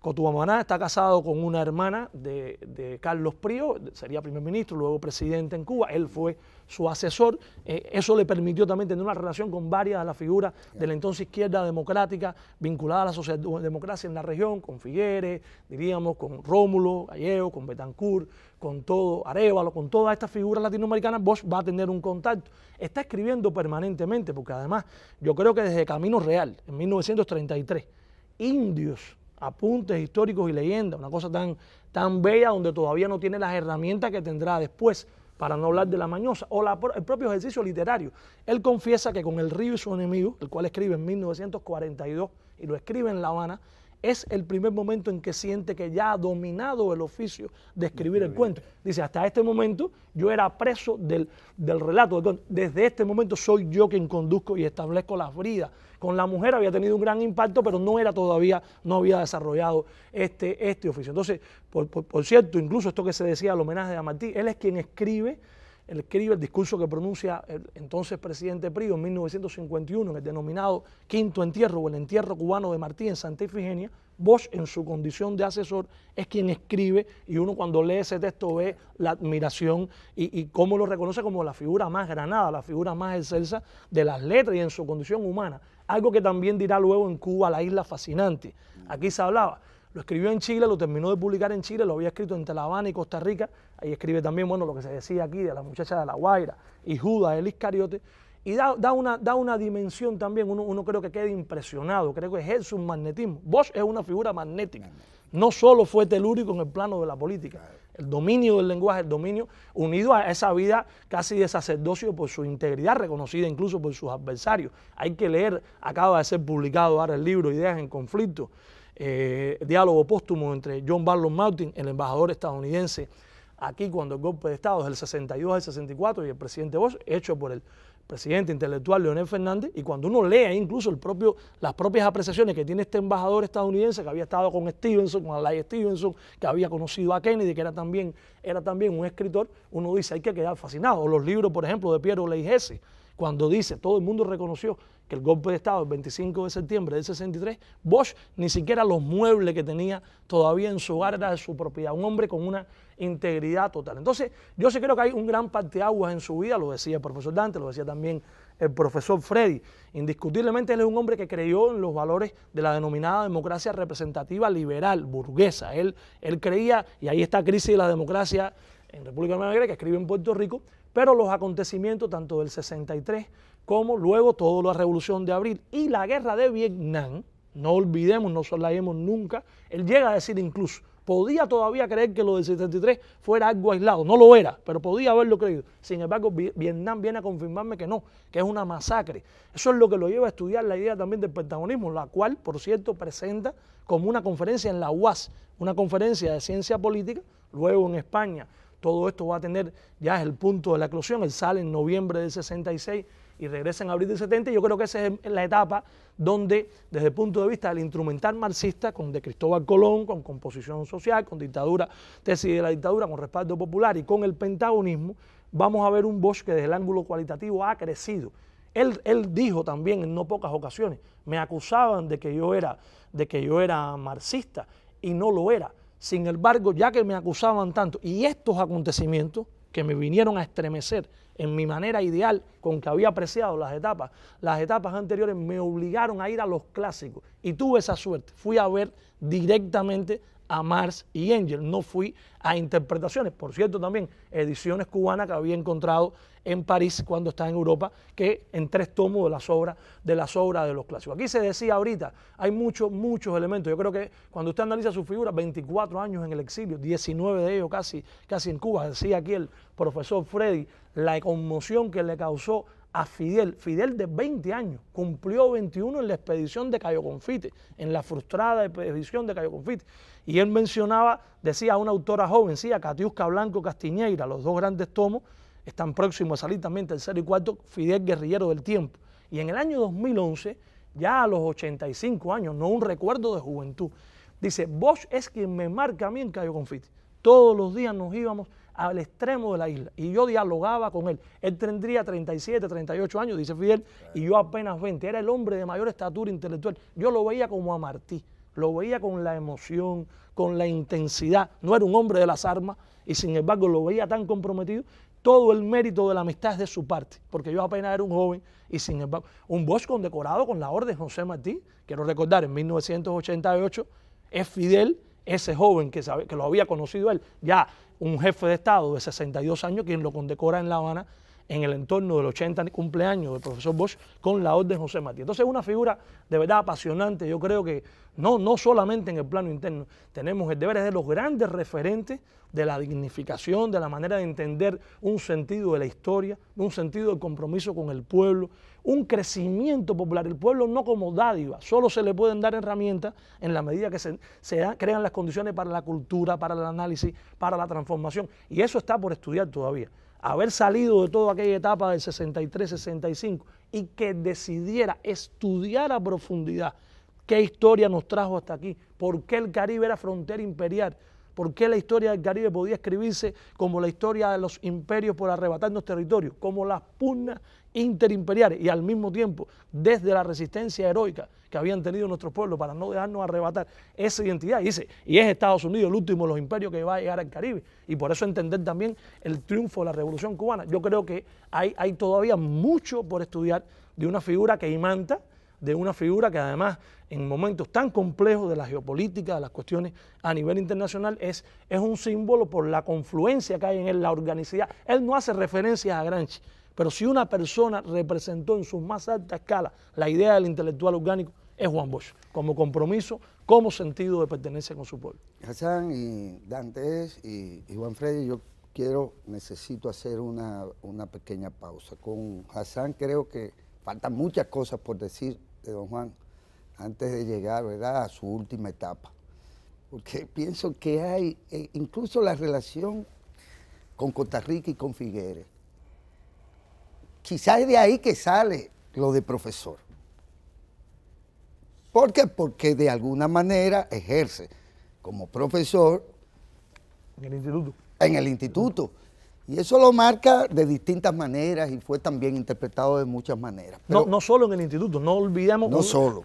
[SPEAKER 4] Cotubamaná está casado con una hermana de, Carlos Prío, sería primer ministro, luego presidente en Cuba, él fue su asesor. Eh, eso le permitió también tener una relación con varias de las figuras de la entonces izquierda democrática vinculada a la sociedad democracia en la región, con Figueres, diríamos, con Rómulo Gallego, con Betancourt, con todo Arevalo, con todas estas figuras latinoamericanas, Bosch va a tener un contacto. Está escribiendo permanentemente, porque además yo creo que desde Camino Real, en 1933, indios, apuntes históricos y leyendas, una cosa tan, tan bella donde todavía no tiene las herramientas que tendrá después, para no hablar de la mañosa, o el propio ejercicio literario. Él confiesa que con El Río y su enemigo, el cual escribe en 1942 y lo escribe en La Habana, es el primer momento en que siente que ya ha dominado el oficio de escribir el cuento. Dice, hasta este momento yo era preso del, relato. Desde este momento soy yo quien conduzco y establezco las bridas. Con la mujer había tenido un gran impacto, pero no era todavía, no había desarrollado este, este oficio. Entonces, por, cierto, incluso esto que se decía al homenaje de Martí, él es quien escribe escribe el discurso que pronuncia el entonces presidente Prío en 1951 en el denominado quinto entierro o el entierro cubano de Martí en Santa Ifigenia, Bosch en su condición de asesor es quien escribe y uno cuando lee ese texto ve la admiración y, cómo lo reconoce como la figura más granada, la figura más excelsa de las letras y en su condición humana. Algo que también dirá luego en Cuba, la isla fascinante. Aquí se hablaba, lo escribió en Chile, lo terminó de publicar en Chile, lo había escrito en Habana y Costa Rica, y escribe también, bueno, lo que se decía aquí de la muchacha de la Guaira y Judas, el Iscariote. Y da, una, dimensión también, uno, creo que queda impresionado, creo que es un magnetismo. Bosch es una figura magnética. No solo fue telúrico en el plano de la política, el dominio del lenguaje, el dominio unido a esa vida casi de sacerdocio por su integridad, reconocida incluso por sus adversarios. Hay que leer, acaba de ser publicado ahora el libro Ideas en Conflicto, eh, diálogo póstumo entre John Barlow Martin, el embajador estadounidense aquí cuando el golpe de Estado es del 62 al 64 y el presidente Bosch, hecho por el presidente intelectual Leonel Fernández, y cuando uno lee incluso las propias apreciaciones que tiene este embajador estadounidense que había estado con Stevenson, con Alay Stevenson, que había conocido a Kennedy, que era también, era también un escritor, uno dice hay que quedar fascinado. los libros, por ejemplo, de Piero jesse cuando dice todo el mundo reconoció que el golpe de Estado el 25 de septiembre del 63, Bosch ni siquiera los muebles que tenía todavía en su hogar era de su propiedad. Un hombre con una integridad total. Entonces, yo sí creo que hay un gran parteaguas en su vida, lo decía el profesor Dante, lo decía también el profesor Freddy. Indiscutiblemente él es un hombre que creyó en los valores de la denominada democracia representativa liberal, burguesa. Él, él creía, y ahí está crisis de la democracia en República Dominicana, que escribe en Puerto Rico, pero los acontecimientos tanto del 63 como luego toda la revolución de abril y la guerra de Vietnam, no olvidemos, no solayemos nunca, él llega a decir incluso, podía todavía creer que lo del 73 fuera algo aislado. No lo era, pero podía haberlo creído. Sin embargo, Vietnam viene a confirmarme que no, que es una masacre. Eso es lo que lo lleva a estudiar la idea también del protagonismo, la cual, por cierto, presenta como una conferencia en la UAS, una conferencia de ciencia política, luego en España, todo esto va a tener, ya es el punto de la eclosión, él sale en noviembre del 66 y regresa en abril del 70. Yo creo que esa es la etapa donde, desde el punto de vista del instrumental marxista, con de Cristóbal Colón, con composición social, con dictadura, tesis de la dictadura, con respaldo popular y con el pentagonismo, vamos a ver un Bosch que desde el ángulo cualitativo ha crecido. Él, él, dijo también en no pocas ocasiones, me acusaban de que yo era, de que yo era marxista y no lo era. Sin embargo, ya que me acusaban tanto y estos acontecimientos que me vinieron a estremecer en mi manera ideal con que había apreciado las etapas, las etapas anteriores me obligaron a ir a los clásicos y tuve esa suerte. Fui a ver directamente a Mars y Angel, no fui a interpretaciones. Por cierto, también ediciones cubanas que había encontrado en París cuando estaba en Europa, que en tres tomos de las obras de las obras de los clásicos. Aquí se decía ahorita, hay muchos, muchos elementos. Yo creo que cuando usted analiza su figura, 24 años en el exilio, 19 de ellos casi, casi en Cuba, decía aquí el profesor Freddy, la conmoción que le causó a Fidel, Fidel de 20 años, cumplió 21 en la expedición de Cayo Confite, en la frustrada expedición de Cayo Confite. Y él mencionaba, decía una autora joven, sí, a Catiusca Blanco Castiñeira, los dos grandes tomos, están próximos a salir también, tercero y cuarto, Fidel Guerrillero del Tiempo. Y en el año 2011, ya a los 85 años, no un recuerdo de juventud, dice, Bosch es quien me marca a mí en Cayo Confite. Todos los días nos íbamos al extremo de la isla y yo dialogaba con él. Él tendría 37, 38 años, dice Fidel, y yo apenas 20. Era el hombre de mayor estatura intelectual. Yo lo veía como a Martí lo veía con la emoción, con la intensidad. No era un hombre de las armas y sin embargo lo veía tan comprometido. Todo el mérito de la amistad es de su parte, porque yo apenas era un joven y sin embargo, un Bosch condecorado con la Orden José Martí, quiero recordar, en 1988 es Fidel, ese joven que, sabe, que lo había conocido él, ya un jefe de Estado de 62 años, quien lo condecora en La Habana en el entorno del 80 cumpleaños del profesor Bosch con la orden José Matías, Entonces es una figura de verdad apasionante, yo creo que no, no solamente en el plano interno, tenemos el deber de los grandes referentes de la dignificación, de la manera de entender un sentido de la historia, un sentido de compromiso con el pueblo, un crecimiento popular. El pueblo no como dádiva, solo se le pueden dar herramientas en la medida que se, crean las condiciones para la cultura, para el análisis, para la transformación. Y eso está por estudiar todavía haber salido de toda aquella etapa del 63-65 y que decidiera estudiar a profundidad qué historia nos trajo hasta aquí, por qué el Caribe era frontera imperial, ¿Por qué la historia del Caribe podía escribirse como la historia de los imperios por arrebatarnos territorios, como las pugnas interimperiales y al mismo tiempo desde la resistencia heroica que habían tenido nuestros pueblos para no dejarnos arrebatar esa identidad? Y, dice, y es Estados Unidos el último de los imperios que va a llegar al Caribe. Y por eso entender también el triunfo de la Revolución Cubana. Yo creo que hay, hay todavía mucho por estudiar de una figura que imanta de una figura que además en momentos tan complejos de la geopolítica, de las cuestiones a nivel internacional, es, es un símbolo por la confluencia que hay en él, la organicidad. Él no hace referencias a Granchi, pero si una persona representó en su más alta escala la idea del intelectual orgánico, es Juan Bosch, como compromiso, como sentido de pertenencia con su pueblo.
[SPEAKER 1] Hassan y Dante y, y Juan Freddy, yo quiero, necesito hacer una, una pequeña pausa. Con Hassan creo que faltan muchas cosas por decir de don Juan antes de llegar ¿verdad? a su última etapa. Porque pienso que hay, eh, incluso la relación con Costa Rica y con Figueres, quizás es de ahí que sale lo de profesor. ¿Por qué? Porque de alguna manera ejerce como profesor. En el instituto. En el instituto. Y eso lo marca de distintas
[SPEAKER 4] maneras y fue también interpretado de muchas maneras. no, solo en el instituto, no olvidemos. No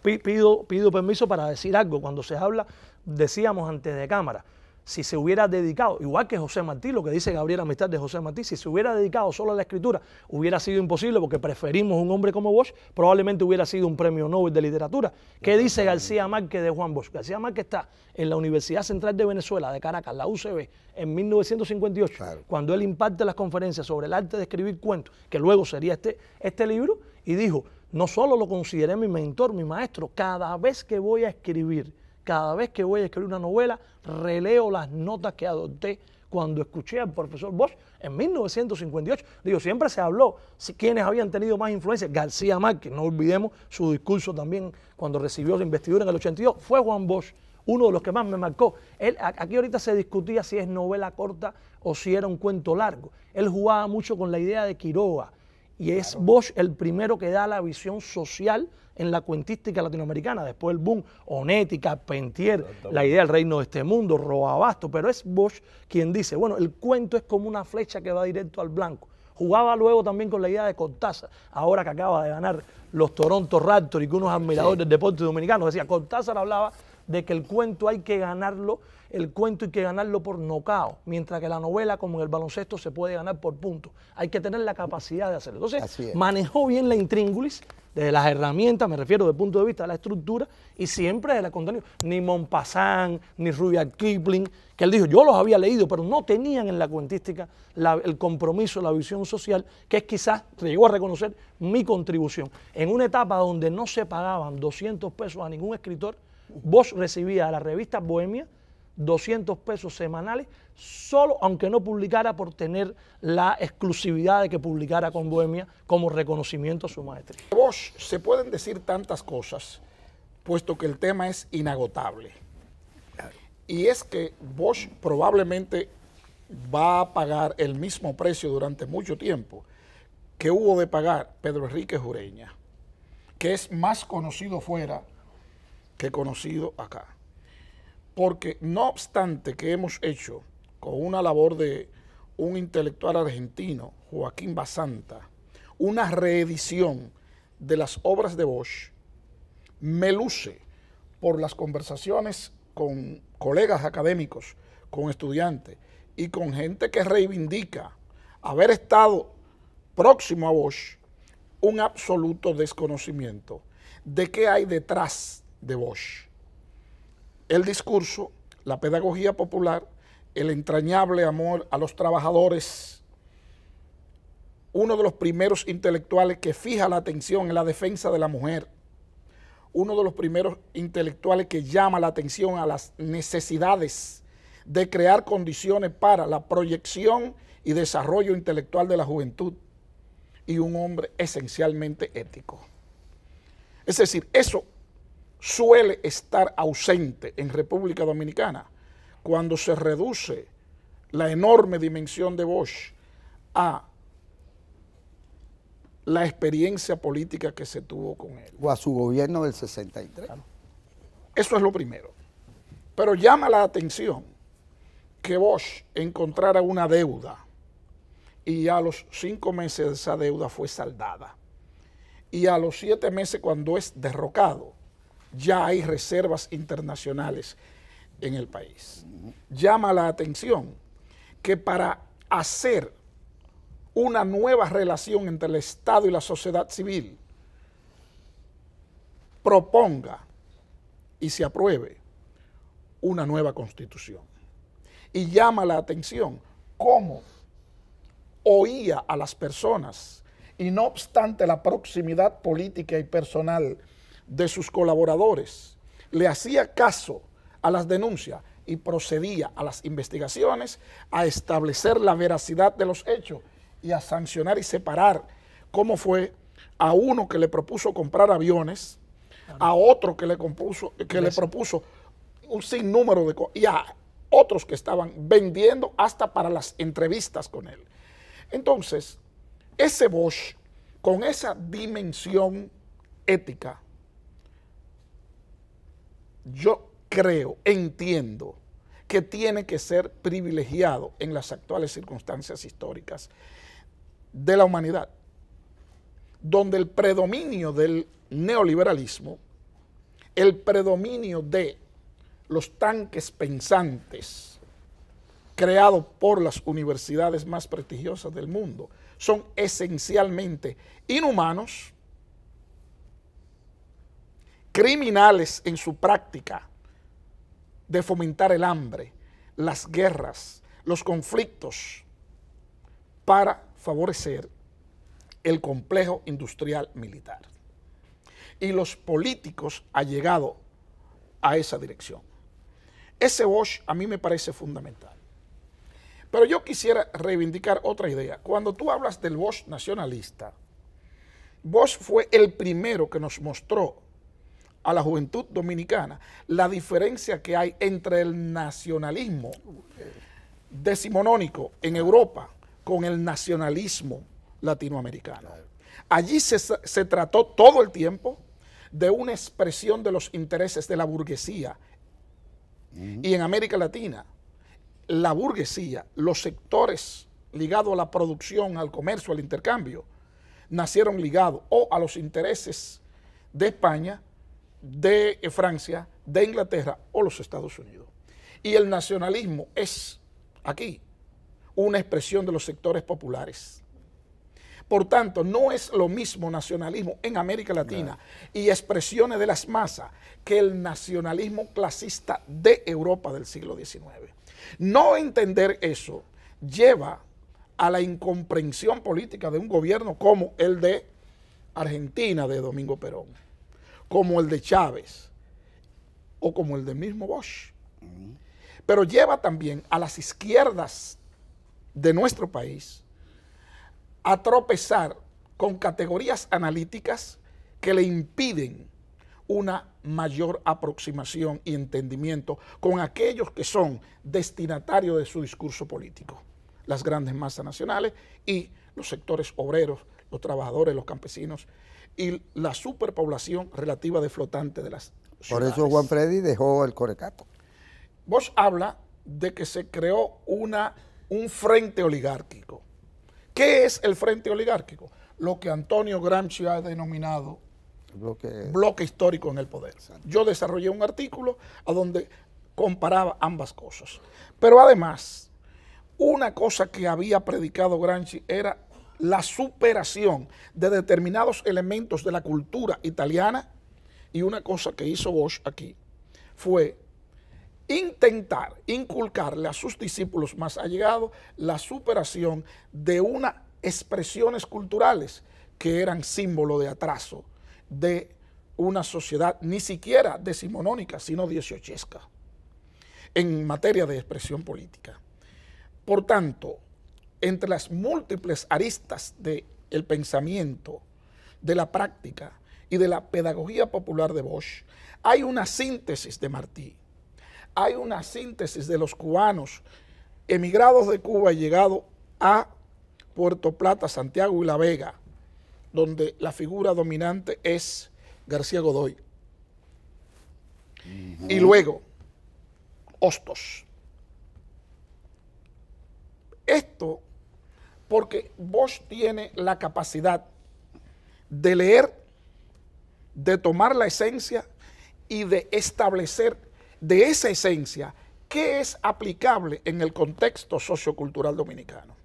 [SPEAKER 4] pido permiso para decir algo. Cuando se habla, decíamos antes de cámara, si se hubiera dedicado, igual que José Martí, lo que dice Gabriel Amistad de José Martí, si se hubiera dedicado solo a la escritura, hubiera sido imposible porque preferimos un hombre como Bosch, probablemente hubiera sido un premio Nobel de literatura. ¿Qué dice García Márquez de Juan Bosch? García Márquez está en la Universidad Central de Venezuela, de Caracas, la UCB, en 1958, cuando él imparte las conferencias sobre el arte de escribir cuentos, que luego sería este, este libro, y dijo, no solo lo consideré mi mentor, mi maestro, cada vez que voy a escribir, cada vez que voy a escribir una novela, releo las notas que adopté cuando escuché al profesor Bosch en 1958. Digo, siempre se habló si, quiénes habían tenido más influencia. García Márquez, no olvidemos su discurso también cuando recibió la investidura en el 82, fue Juan Bosch. Uno de los que más me marcó. Él, aquí ahorita se discutía si es novela corta o si era un cuento largo. Él jugaba mucho con la idea de Quiroga, y es Bosch el primero que da la visión social en la cuentística latinoamericana. Después el boom, Onética, Pentier, la idea del reino de este mundo, Robabasto. pero es Bosch quien dice, bueno, el cuento es como una flecha que va directo al blanco. Jugaba luego también con la idea de Cortázar, ahora que acaba de ganar los Toronto Raptors y que unos admiradores de del deporte dominicano decía, Cortázar hablaba de que el cuento hay que ganarlo el cuento hay que ganarlo por nocao, mientras que la novela, como en el baloncesto, se puede ganar por punto. Hay que tener la capacidad de hacerlo. Entonces, manejó bien la intríngulis, desde las herramientas, me refiero desde el punto de vista de la estructura, y siempre de la contenido. Ni Montpassant, ni Rudyard Kipling, que él dijo, yo los había leído, pero no tenían en la cuentística el compromiso, la visión social, que es quizás, llegó a reconocer mi contribución. En una etapa donde no se pagaban 200 pesos a ningún escritor, vos recibía a la revista Bohemia, 200 pesos semanales solo, aunque no publicara, por tener la exclusividad de que publicara con Bohemia como reconocimiento a su maestría.
[SPEAKER 2] Bosch, se pueden decir tantas cosas, puesto que el tema es inagotable. Y es que Bosch probablemente va a pagar el mismo precio durante mucho tiempo que hubo de pagar Pedro Enrique Jureña, que es más conocido fuera que conocido acá porque no obstante que hemos hecho con una labor de un intelectual argentino, Joaquín Basanta, una reedición de las obras de Bosch, me luce por las conversaciones con colegas académicos, con estudiantes y con gente que reivindica haber estado próximo a Bosch, un absoluto desconocimiento de qué hay detrás de Bosch el discurso, la pedagogía popular, el entrañable amor a los trabajadores, uno de los primeros intelectuales que fija la atención en la defensa de la mujer, uno de los primeros intelectuales que llama la atención a las necesidades de crear condiciones para la proyección y desarrollo intelectual de la juventud y un hombre esencialmente ético. Es decir, eso suele estar ausente en República Dominicana cuando se reduce la enorme dimensión de Bosch a la experiencia política que se tuvo con él.
[SPEAKER 1] O a su gobierno del 63.
[SPEAKER 2] Eso es lo primero. Pero llama la atención que Bosch encontrara una deuda y a los cinco meses esa deuda fue saldada. Y a los siete meses cuando es derrocado, ya hay reservas internacionales en el país. Llama la atención que para hacer una nueva relación entre el Estado y la sociedad civil proponga y se apruebe una nueva constitución. Y llama la atención cómo oía a las personas y no obstante la proximidad política y personal de sus colaboradores, le hacía caso a las denuncias y procedía a las investigaciones, a establecer la veracidad de los hechos y a sancionar y separar cómo fue a uno que le propuso comprar aviones, a otro que le, compuso, que le propuso un sinnúmero de cosas y a otros que estaban vendiendo hasta para las entrevistas con él. Entonces, ese Bosch, con esa dimensión ética, yo creo, entiendo que tiene que ser privilegiado en las actuales circunstancias históricas de la humanidad, donde el predominio del neoliberalismo, el predominio de los tanques pensantes creados por las universidades más prestigiosas del mundo, son esencialmente inhumanos, criminales en su práctica de fomentar el hambre, las guerras, los conflictos, para favorecer el complejo industrial militar. Y los políticos han llegado a esa dirección. Ese Bosch a mí me parece fundamental. Pero yo quisiera reivindicar otra idea. Cuando tú hablas del Bosch nacionalista, Bosch fue el primero que nos mostró a la juventud dominicana la diferencia que hay entre el nacionalismo decimonónico en Europa con el nacionalismo latinoamericano. Allí se, trató todo el tiempo de una expresión de los intereses de la burguesía. Y en América Latina, la burguesía, los sectores ligados a la producción, al comercio, al intercambio, nacieron ligados o a los intereses de España de Francia, de Inglaterra o los Estados Unidos. Y el nacionalismo es aquí una expresión de los sectores populares. Por tanto, no es lo mismo nacionalismo en América Latina y expresiones de las masas que el nacionalismo clasista de Europa del siglo XIX. No entender eso lleva a la incomprensión política de un gobierno como el de Argentina de Domingo Perón como el de Chávez o como el del mismo Bosch. Pero lleva también a las izquierdas de nuestro país a tropezar con categorías analíticas que le impiden una mayor aproximación y entendimiento con aquellos que son destinatarios de su discurso político, las grandes masas nacionales y los sectores obreros, los trabajadores, los campesinos y la superpoblación relativa de flotante de
[SPEAKER 1] las ciudades. Por eso Juan Freddy dejó el Corecato.
[SPEAKER 2] Vos habla de que se creó una, un frente oligárquico. ¿Qué es el frente oligárquico? Lo que Antonio Gramsci ha denominado
[SPEAKER 1] bloque,
[SPEAKER 2] histórico en el poder. Yo desarrollé un artículo a donde comparaba ambas cosas. Pero además, una cosa que había predicado Gramsci era la superación de determinados elementos de la cultura italiana. Y una cosa que hizo Bosch aquí fue intentar inculcarle a sus discípulos más allegados la superación de unas expresiones culturales que eran símbolo de atraso de una sociedad ni siquiera decimonónica, sino dieciochesca en materia de expresión política. Por tanto, entre las múltiples aristas del el pensamiento, de la práctica y de la pedagogía popular de Bosch, hay una síntesis de Martí, hay una síntesis de los cubanos emigrados de Cuba y llegados a Puerto Plata, Santiago y La Vega, donde la figura dominante es García Godoy. Y luego, Hostos. Esto porque Bosch tiene la capacidad de leer, de tomar la esencia y de establecer de esa esencia qué es aplicable en el contexto sociocultural dominicano.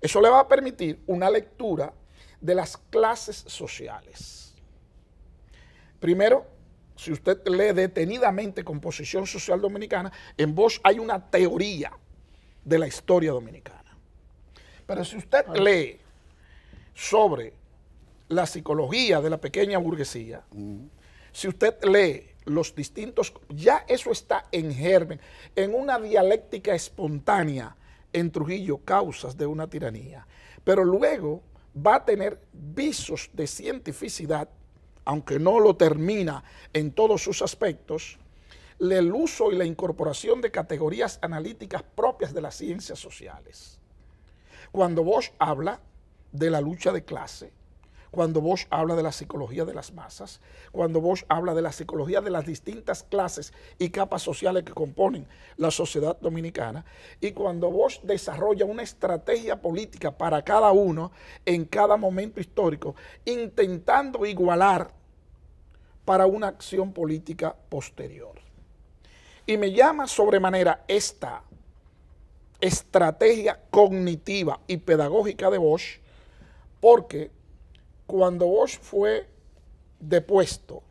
[SPEAKER 2] Eso le va a permitir una lectura de las clases sociales. Primero, si usted lee detenidamente Composición Social Dominicana, en Bosch hay una teoría de la historia dominicana. Pero si usted lee sobre la psicología de la pequeña burguesía, mm. si usted lee los distintos, ya eso está en germen, en una dialéctica espontánea en Trujillo, causas de una tiranía. Pero luego va a tener visos de cientificidad, aunque no lo termina en todos sus aspectos, el uso y la incorporación de categorías analíticas propias de las ciencias sociales. Cuando Bosch habla de la lucha de clase, cuando Bosch habla de la psicología de las masas, cuando Bosch habla de la psicología de las distintas clases y capas sociales que componen la sociedad dominicana, y cuando Bosch desarrolla una estrategia política para cada uno en cada momento histórico, intentando igualar para una acción política posterior. Y me llama sobremanera esta estrategia cognitiva y pedagógica de Bosch, porque cuando Bosch fue depuesto,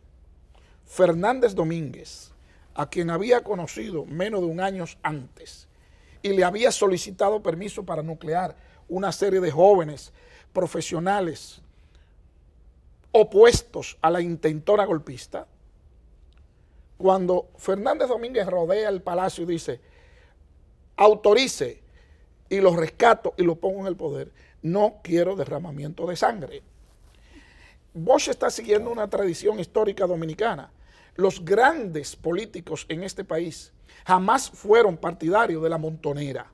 [SPEAKER 2] Fernández Domínguez, a quien había conocido menos de un año antes, y le había solicitado permiso para nuclear una serie de jóvenes profesionales opuestos a la intentora golpista, cuando Fernández Domínguez rodea el palacio y dice, autorice y los rescato y los pongo en el poder, no quiero derramamiento de sangre. Bosch está siguiendo una tradición histórica dominicana. Los grandes políticos en este país jamás fueron partidarios de la montonera.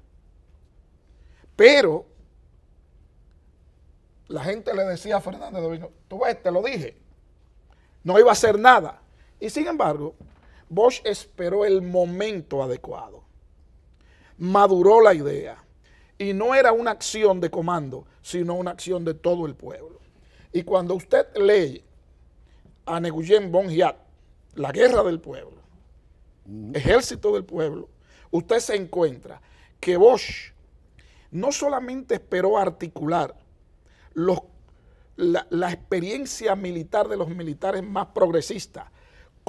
[SPEAKER 2] Pero la gente le decía a Fernández Domingo, tú ves, te lo dije, no iba a hacer nada. Y sin embargo, Bosch esperó el momento adecuado maduró la idea. Y no era una acción de comando, sino una acción de todo el pueblo. Y cuando usted lee a Neguyen Bongiat, la guerra del pueblo, ejército del pueblo, usted se encuentra que Bosch no solamente esperó articular los, la experiencia militar de los militares más progresistas,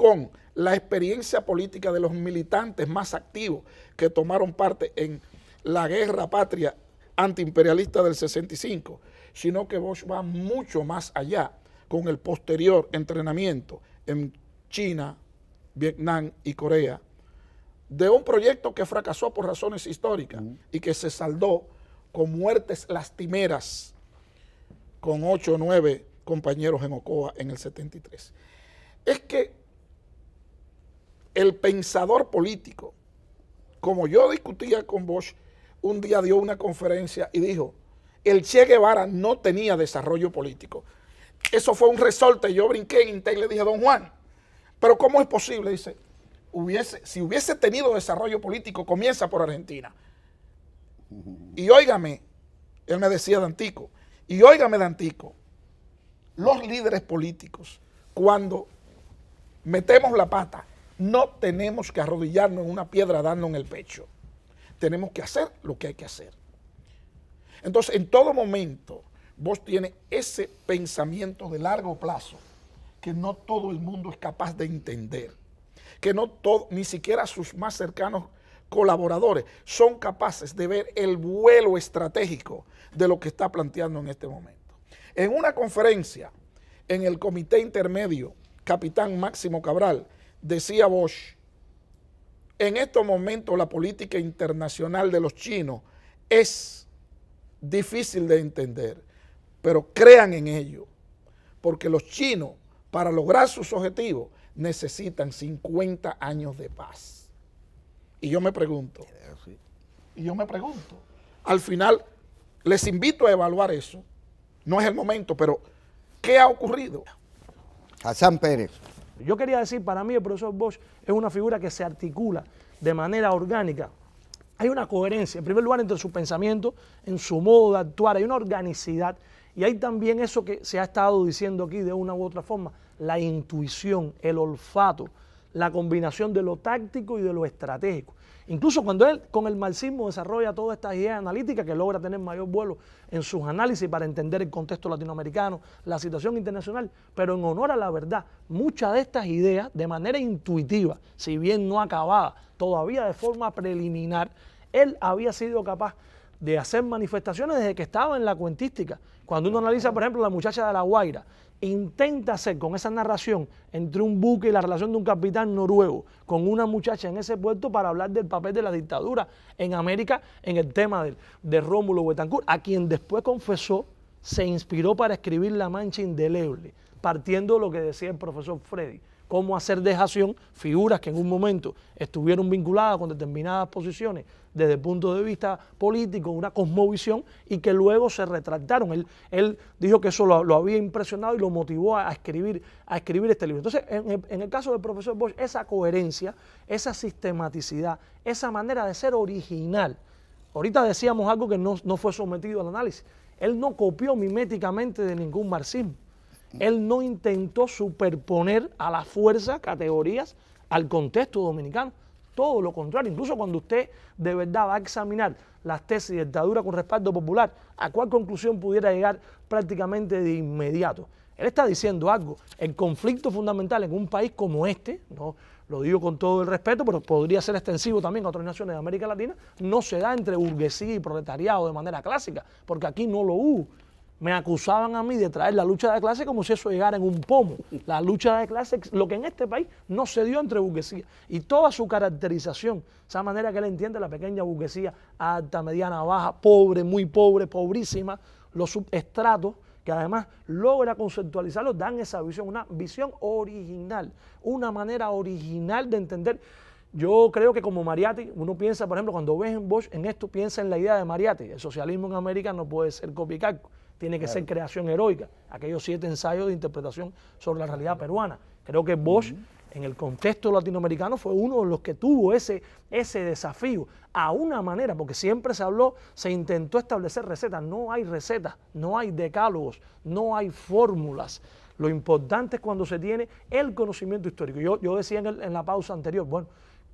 [SPEAKER 2] con la experiencia política de los militantes más activos que tomaron parte en la guerra patria antiimperialista del 65, sino que Bosch va mucho más allá con el posterior entrenamiento en China, Vietnam y Corea, de un proyecto que fracasó por razones históricas y que se saldó con muertes lastimeras con 8 o 9 compañeros en Ocoa en el 73. Es que el pensador político, como yo discutía con Bosch, un día dio una conferencia y dijo, el Che Guevara no tenía desarrollo político. Eso fue un resorte, yo brinqué en Intel y le dije, don Juan, pero ¿cómo es posible? Dice, hubiese, si hubiese tenido desarrollo político, comienza por Argentina. Y óigame, él me decía Dantico, y óigame Dantico, los líderes políticos, cuando metemos la pata, no tenemos que arrodillarnos en una piedra dando en el pecho. Tenemos que hacer lo que hay que hacer. Entonces, en todo momento, vos tienes ese pensamiento de largo plazo que no todo el mundo es capaz de entender, que no todo, ni siquiera sus más cercanos colaboradores son capaces de ver el vuelo estratégico de lo que está planteando en este momento. En una conferencia en el Comité Intermedio, capitán Máximo Cabral, Decía Bosch, en estos momentos la política internacional de los chinos es difícil de entender, pero crean en ello, porque los chinos para lograr sus objetivos necesitan 50 años de paz. Y yo me pregunto, y yo me pregunto, al final les invito a evaluar eso, no es el
[SPEAKER 4] momento, pero ¿qué ha ocurrido?
[SPEAKER 1] Hassan Pérez.
[SPEAKER 4] Yo quería decir, para mí el profesor Bosch es una figura que se articula de manera orgánica. Hay una coherencia, en primer lugar, entre su pensamiento, en su modo de actuar, hay una organicidad y hay también eso que se ha estado diciendo aquí de una u otra forma, la intuición, el olfato, la combinación de lo táctico y de lo estratégico. Incluso cuando él con el marxismo desarrolla todas estas ideas analíticas que logra tener mayor vuelo en sus análisis para entender el contexto latinoamericano, la situación internacional, pero en honor a la verdad, muchas de estas ideas de manera intuitiva, si bien no acabada, todavía de forma preliminar, él había sido capaz de hacer manifestaciones desde que estaba en la cuentística. Cuando uno analiza, por ejemplo, la muchacha de la Guaira, intenta hacer con esa narración entre un buque y la relación de un capitán noruego con una muchacha en ese puerto para hablar del papel de la dictadura en América en el tema de, Rómulo Betancourt, a quien después confesó se inspiró para escribir La Mancha Indeleble, partiendo de lo que decía el profesor Freddy, cómo hacer dejación figuras que en un momento estuvieron vinculadas con determinadas posiciones desde el punto de vista político, una cosmovisión, y que luego se retractaron. Él, él dijo que eso lo, había impresionado y lo motivó a, escribir, a escribir este libro. Entonces, en el, caso del profesor Bosch, esa coherencia, esa sistematicidad, esa manera de ser original. Ahorita decíamos algo que no, no fue sometido al análisis. Él no copió miméticamente de ningún marxismo. Él no intentó superponer a la fuerza categorías al contexto dominicano. Todo lo contrario, incluso cuando usted de verdad va a examinar las tesis de dictadura con respaldo popular, ¿a cuál conclusión pudiera llegar prácticamente de inmediato? Él está diciendo algo, el conflicto fundamental en un país como este, no, lo digo con todo el respeto, pero podría ser extensivo también a otras naciones de América Latina, no se da entre burguesía y proletariado de manera clásica, porque aquí no lo hubo me acusaban a mí de traer la lucha de clase como si eso llegara en un pomo. La lucha de clase, lo que en este país no se dio entre burguesía. Y toda su caracterización, esa manera que él entiende la pequeña burguesía, alta, mediana, baja, pobre, muy pobre, pobrísima, los subestratos que además logra conceptualizarlo, dan esa visión, una visión original, una manera original de entender. Yo creo que como Mariati, uno piensa, por ejemplo, cuando ves en Bosch, en esto piensa en la idea de Mariati. El socialismo en América no puede ser copycat, tiene que ser creación heroica. Aquellos siete ensayos de interpretación sobre la realidad peruana. Creo que Bosch, en el contexto latinoamericano, fue uno de los que tuvo ese, ese desafío a una manera, porque siempre se habló, se intentó establecer recetas. No hay recetas, no hay decálogos, no hay fórmulas. Lo importante es cuando se tiene el conocimiento histórico. Yo, yo decía en, en la pausa anterior, bueno,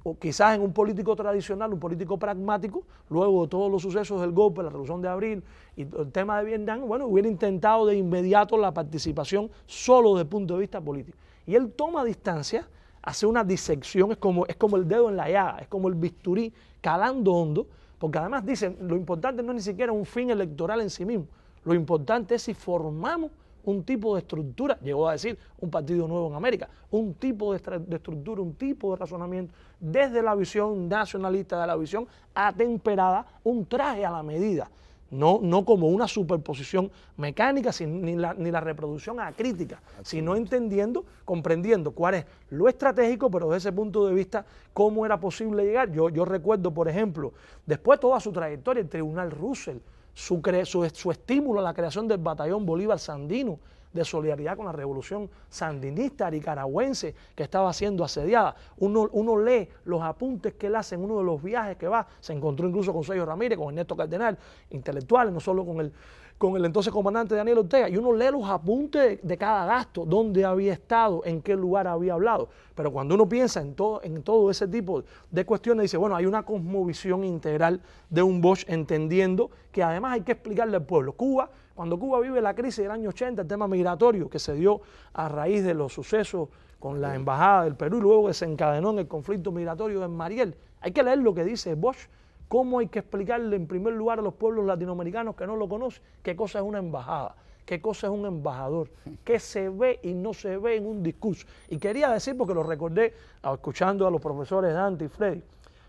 [SPEAKER 4] o quizás en un político tradicional, un político pragmático, luego de todos los sucesos del golpe, la revolución de abril y el tema de Vietnam, bueno, hubiera intentado de inmediato la participación solo desde el punto de vista político. Y él toma distancia, hace una disección, es como, es como el dedo en la llaga, es como el bisturí calando hondo, porque además dicen, lo importante no es ni siquiera un fin electoral en sí mismo, lo importante es si formamos un tipo de estructura, llegó a decir un partido nuevo en América, un tipo de, estructura, un tipo de razonamiento, desde la visión nacionalista, de la visión atemperada, un traje a la medida, no, no como una superposición mecánica, sin, ni, la, ni la reproducción acrítica, sino entendiendo, comprendiendo cuál es lo estratégico, pero desde ese punto de vista, cómo era posible llegar. Yo, yo recuerdo, por ejemplo, después toda su trayectoria, el Tribunal Russell, su, estímulo a la creación del batallón Bolívar Sandino de solidaridad con la revolución sandinista nicaragüense que estaba siendo asediada. Uno, uno lee los apuntes que él hace en uno de los viajes que va, se encontró incluso con Sergio Ramírez, con Ernesto Cardenal, intelectuales, no solo con el con el entonces comandante Daniel Ortega y uno lee los apuntes de cada gasto, dónde había estado, en qué lugar había hablado. Pero cuando uno piensa en todo, en todo ese tipo de cuestiones, dice, bueno, hay una cosmovisión integral de un Bosch entendiendo que además hay que explicarle al pueblo. Cuba, cuando Cuba vive la crisis del año 80, el tema migratorio que se dio a raíz de los sucesos con la embajada del Perú y luego desencadenó en el conflicto migratorio en Mariel. Hay que leer lo que dice Bosch ¿Cómo hay que explicarle en primer lugar a los pueblos latinoamericanos que no lo conocen qué cosa es una embajada? ¿Qué cosa es un embajador? ¿Qué se ve y no se ve en un discurso? Y quería decir, porque lo recordé ah, escuchando a los profesores Dante y Freddy,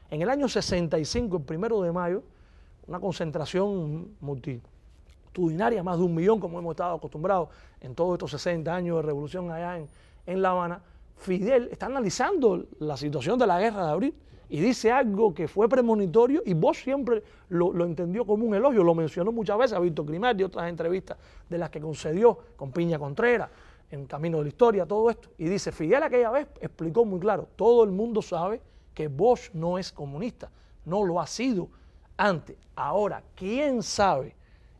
[SPEAKER 4] en el año 65, el primero de mayo, una concentración multitudinaria, más de un millón, como hemos estado acostumbrados en todos estos 60 años de revolución allá en, en La Habana, Fidel está analizando la situación de la guerra de abril y dice algo que fue premonitorio y Bosch siempre lo, lo entendió como un elogio, lo mencionó muchas veces a Víctor Grimaldi, otras entrevistas de las que concedió con Piña Contreras, en Camino de la Historia, todo esto. Y dice, Fidel aquella vez explicó muy claro, todo el mundo sabe que Bosch no es comunista, no lo ha sido antes. Ahora, ¿quién sabe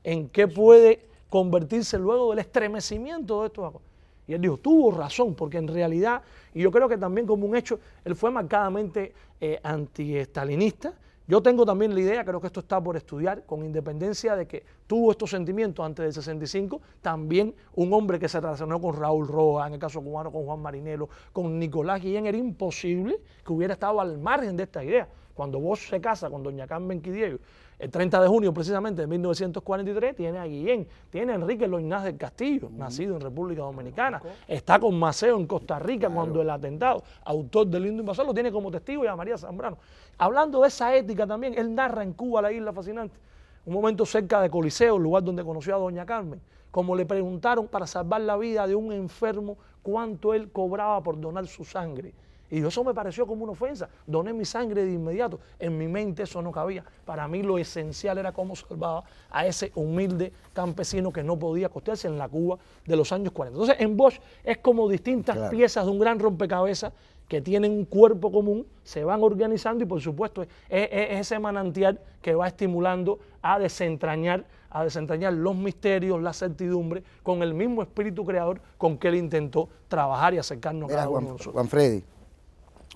[SPEAKER 4] en qué puede convertirse luego del estremecimiento de estos acuerdos? Y él dijo, tuvo razón, porque en realidad, y yo creo que también como un hecho, él fue marcadamente anti eh, antiestalinista. Yo tengo también la idea, creo que esto está por estudiar, con independencia de que tuvo estos sentimientos antes del 65, también un hombre que se relacionó con Raúl Roa, en el caso cubano con Juan Marinelo, con Nicolás Guillén, era imposible que hubiera estado al margen de esta idea. Cuando vos se casa con doña Carmen Quidiego. El 30 de junio, precisamente, de 1943, tiene a Guillén, tiene a Enrique Loinaz del Castillo, nacido en República Dominicana, está con Maceo en Costa Rica cuando el atentado, autor del lindo invasor, lo tiene como testigo y a María Zambrano. Hablando de esa ética también, él narra en Cuba la isla fascinante, un momento cerca de Coliseo, el lugar donde conoció a Doña Carmen, como le preguntaron para salvar la vida de un enfermo cuánto él cobraba por donar su sangre y eso me pareció como una ofensa. Doné mi sangre de inmediato. En mi mente eso no cabía. Para mí lo esencial era cómo salvaba a ese humilde campesino que no podía costearse en la Cuba de los años 40. Entonces, en Bosch es como distintas piezas de un gran rompecabezas que tienen un cuerpo común, se van organizando y por supuesto es, ese manantial que va estimulando a desentrañar, a desentrañar los misterios, la certidumbre, con el mismo espíritu creador con que él intentó trabajar y acercarnos a cada uno de
[SPEAKER 1] Juan Freddy,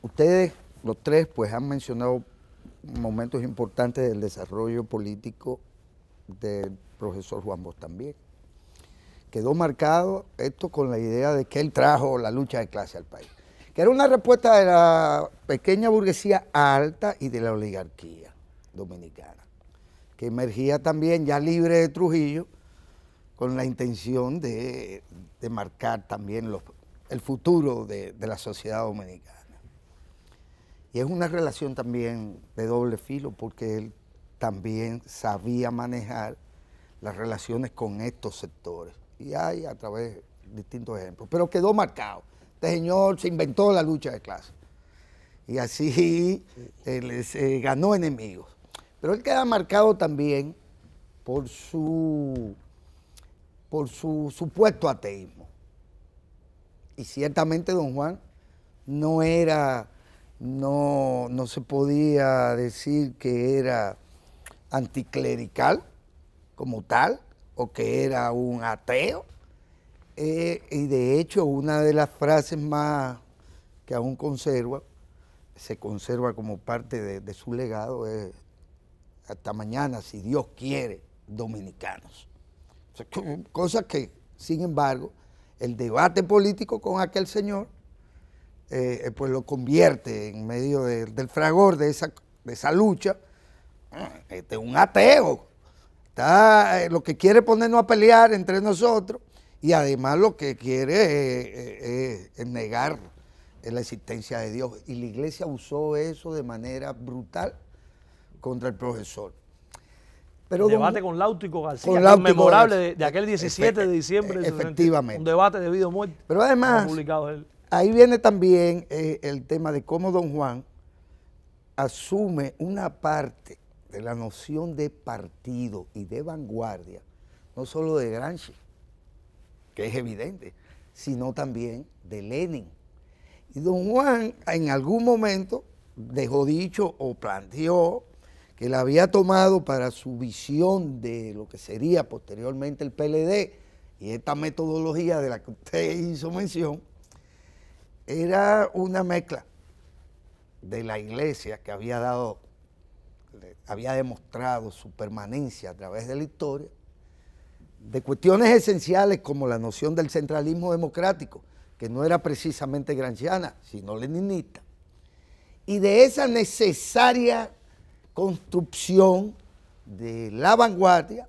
[SPEAKER 1] ustedes, los tres, pues han mencionado momentos importantes del desarrollo político del profesor Juan Bosch también. Quedó marcado esto con la idea de que él trajo la lucha de clase al país, que era una respuesta de la pequeña burguesía alta y de la oligarquía dominicana, que emergía también ya libre de Trujillo con la intención de, marcar también el futuro de la sociedad dominicana. Y es una relación también de doble filo porque él también sabía manejar las relaciones con estos sectores. Y hay a través de distintos ejemplos. Pero quedó marcado. Este señor se inventó la lucha de clases. Y así se <laughs> eh, ganó enemigos. Pero él queda marcado también por su, por su supuesto ateísmo. Y ciertamente don Juan no era no, se podía decir que era anticlerical como tal o que era un ateo. Eh, y de hecho, una de las frases más que aún conserva, se conserva como parte de, su legado, es hasta mañana, si Dios quiere, dominicanos. Cosa cosas que, sin embargo, el debate político con aquel señor eh, pues lo convierte en medio del fragor de esa, de esa lucha, mm, este, un ateo. Está, eh, lo que quiere ponernos a pelear entre nosotros y además lo que quiere eh, es, negar la existencia de Dios. Y la iglesia usó eso de manera brutal contra el profesor.
[SPEAKER 4] Pero debate con Lautico García, con memorable De, aquel 17 de diciembre. efectivamente. un debate de vida o muerte. Pero además, publicado
[SPEAKER 1] ahí viene también eh, el tema de cómo don Juan asume una parte de la noción de partido y de vanguardia, no solo de Gramsci, que es evidente, sino también de Lenin. Y don Juan en algún momento dejó dicho o planteó que la había tomado para su visión de lo que sería posteriormente el PLD y esta metodología de la que usted hizo mención, era una mezcla de la iglesia que había dado, había demostrado su permanencia a través de la historia, de cuestiones esenciales como la noción del centralismo democrático, que no era precisamente granciana, sino leninista, y de esa necesaria construcción de la vanguardia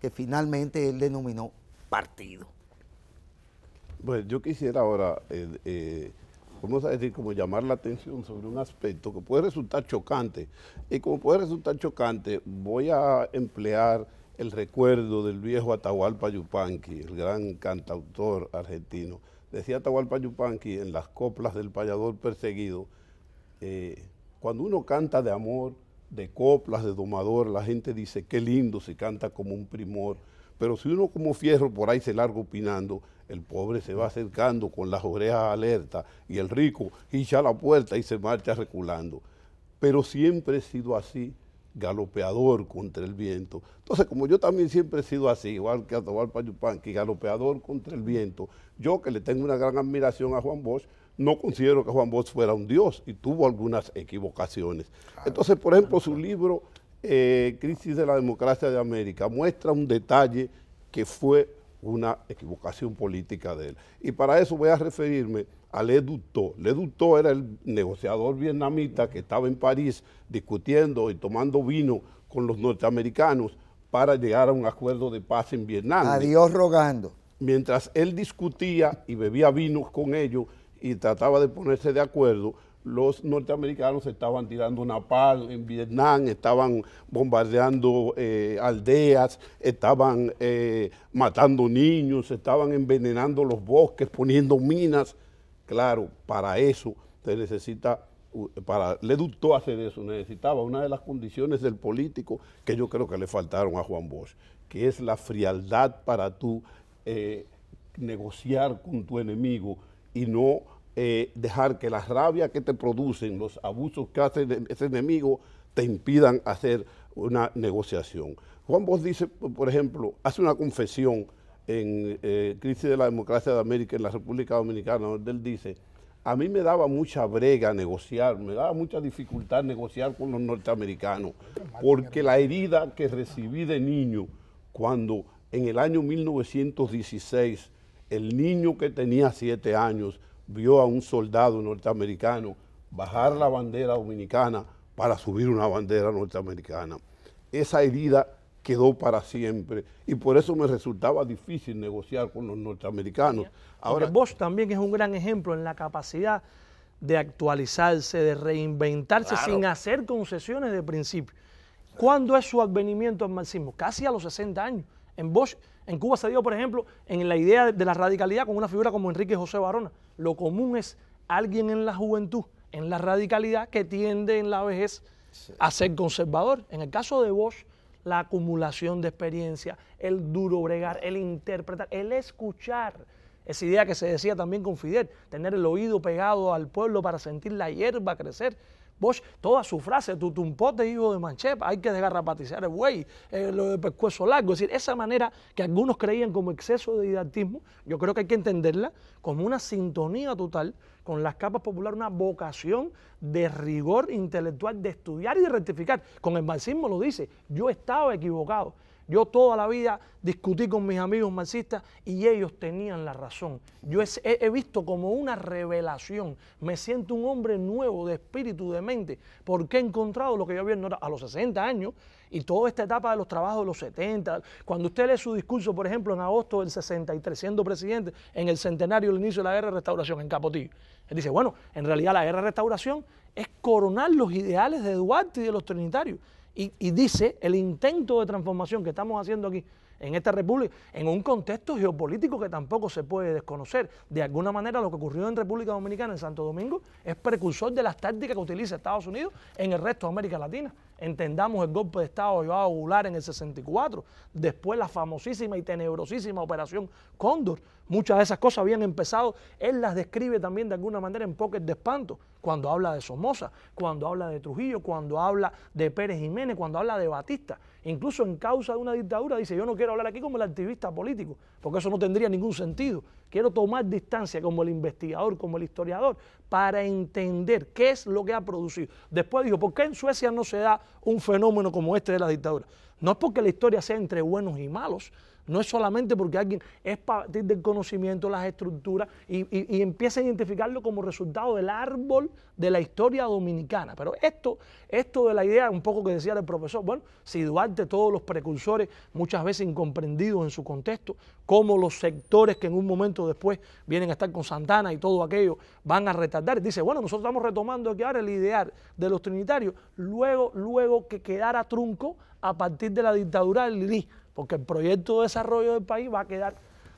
[SPEAKER 1] que finalmente él denominó partido. Pues yo quisiera ahora, eh, eh, vamos a decir, como
[SPEAKER 3] llamar la atención sobre un aspecto que puede resultar chocante. Y como puede resultar chocante, voy a emplear el recuerdo del viejo Atahualpa Yupanqui, el gran cantautor argentino. Decía Atahualpa Yupanqui en las coplas del payador perseguido, eh, cuando uno canta de amor, de coplas, de domador, la gente dice, qué lindo, se canta como un primor. Pero si uno como fierro por ahí se larga opinando, el pobre se va acercando con las orejas alertas y el rico hincha la puerta y se marcha reculando. Pero siempre he sido así, galopeador contra el viento. Entonces, como yo también siempre he sido así, igual que Atobal Payupán, que galopeador contra el viento, yo que le tengo una gran admiración a Juan Bosch, no considero que Juan Bosch fuera un dios y tuvo algunas equivocaciones. Entonces, por ejemplo, su libro eh, Crisis de la Democracia de América muestra un detalle que fue una equivocación política de él. Y para eso voy a referirme a Le Ducto. era el negociador vietnamita que estaba en París discutiendo y tomando vino con los norteamericanos para llegar a un acuerdo de paz en Vietnam. A Dios rogando. Mientras él discutía y bebía vinos con ellos y trataba de ponerse de acuerdo, los norteamericanos estaban tirando una napal en Vietnam, estaban bombardeando eh, aldeas, estaban eh, matando niños, estaban envenenando los bosques, poniendo minas. Claro, para eso se necesita, para Le ductó hacer eso, necesitaba una de las condiciones del político que yo creo que le faltaron a Juan Bosch, que es la frialdad para tú eh, negociar con tu enemigo y no eh, dejar que las rabia que te producen, los abusos que hace ese enemigo, te impidan hacer una negociación. Juan Bosch dice, por ejemplo, hace una confesión en eh, Crisis de la Democracia de América en la República Dominicana, donde él dice, a mí me daba mucha brega negociar, me daba mucha dificultad negociar con los norteamericanos, porque la herida que recibí de niño cuando en el año 1916 el niño que tenía siete años vio a un soldado norteamericano bajar la bandera dominicana para subir una bandera norteamericana. Esa herida quedó para siempre y por eso me resultaba difícil negociar con
[SPEAKER 4] los norteamericanos. Ahora Bosch también es un gran ejemplo en la capacidad de actualizarse, de reinventarse sin hacer concesiones de principio. ¿Cuándo es su advenimiento al marxismo? Casi a los 60 años. En Bosch en Cuba se dio, por ejemplo, en la idea de la radicalidad con una figura como Enrique José Barona. Lo común es alguien en la juventud, en la radicalidad, que tiende en la vejez a ser conservador. En el caso de Bosch, la acumulación de experiencia, el duro bregar, el interpretar, el escuchar. Esa idea que se decía también con Fidel, tener el oído pegado al pueblo para sentir la hierba crecer. Bosch, toda su frase, tu tumpote hijo de manchepa, hay que desgarrapatizar el buey, eh, lo de pescuezo largo. Es decir, esa manera que algunos creían como exceso de didactismo, yo creo que hay que entenderla como una sintonía total con las capas populares, una vocación de rigor intelectual, de estudiar y de rectificar. Con el marxismo lo dice, yo estaba equivocado. Yo toda la vida discutí con mis amigos marxistas y ellos tenían la razón. Yo he, visto como una revelación. Me siento un hombre nuevo de espíritu, de mente, porque he encontrado lo que yo había a los 60 años y toda esta etapa de los trabajos de los 70. Cuando usted lee su discurso, por ejemplo, en agosto del 63, siendo presidente, en el centenario del inicio de la guerra de restauración, en Capotillo, él dice, bueno, en realidad la guerra de restauración es coronar los ideales de Duarte y de los trinitarios y, dice el intento de transformación que estamos haciendo aquí en esta república, en un contexto geopolítico que tampoco se puede desconocer. De alguna manera lo que ocurrió en República Dominicana, en Santo Domingo, es precursor de las tácticas que utiliza Estados Unidos en el resto de América Latina. Entendamos el golpe de Estado de a en el 64, después la famosísima y tenebrosísima Operación Cóndor. Muchas de esas cosas habían empezado, él las describe también de alguna manera en Pocket de Espanto, cuando habla de Somoza, cuando habla de Trujillo, cuando habla de Pérez Jiménez, cuando habla de Batista. Incluso en causa de una dictadura dice, yo no quiero hablar aquí como el activista político, porque eso no tendría ningún sentido. Quiero tomar distancia como el investigador, como el historiador, para entender qué es lo que ha producido. Después digo, ¿por qué en Suecia no se da un fenómeno como este de la dictadura? No es porque la historia sea entre buenos y malos, no es solamente porque alguien es partir del conocimiento, las estructuras y, empieza a identificarlo como resultado del árbol de la historia dominicana. Pero esto, esto de la idea, un poco que decía el profesor, bueno, si Duarte, todos los precursores, muchas veces incomprendidos en su contexto, como los sectores que en un momento después vienen a estar con Santana y todo aquello, van a retardar. Dice, bueno, nosotros estamos retomando aquí ahora el ideal de los trinitarios, luego, luego que quedara trunco a partir de la dictadura del porque el proyecto de desarrollo del país va a quedar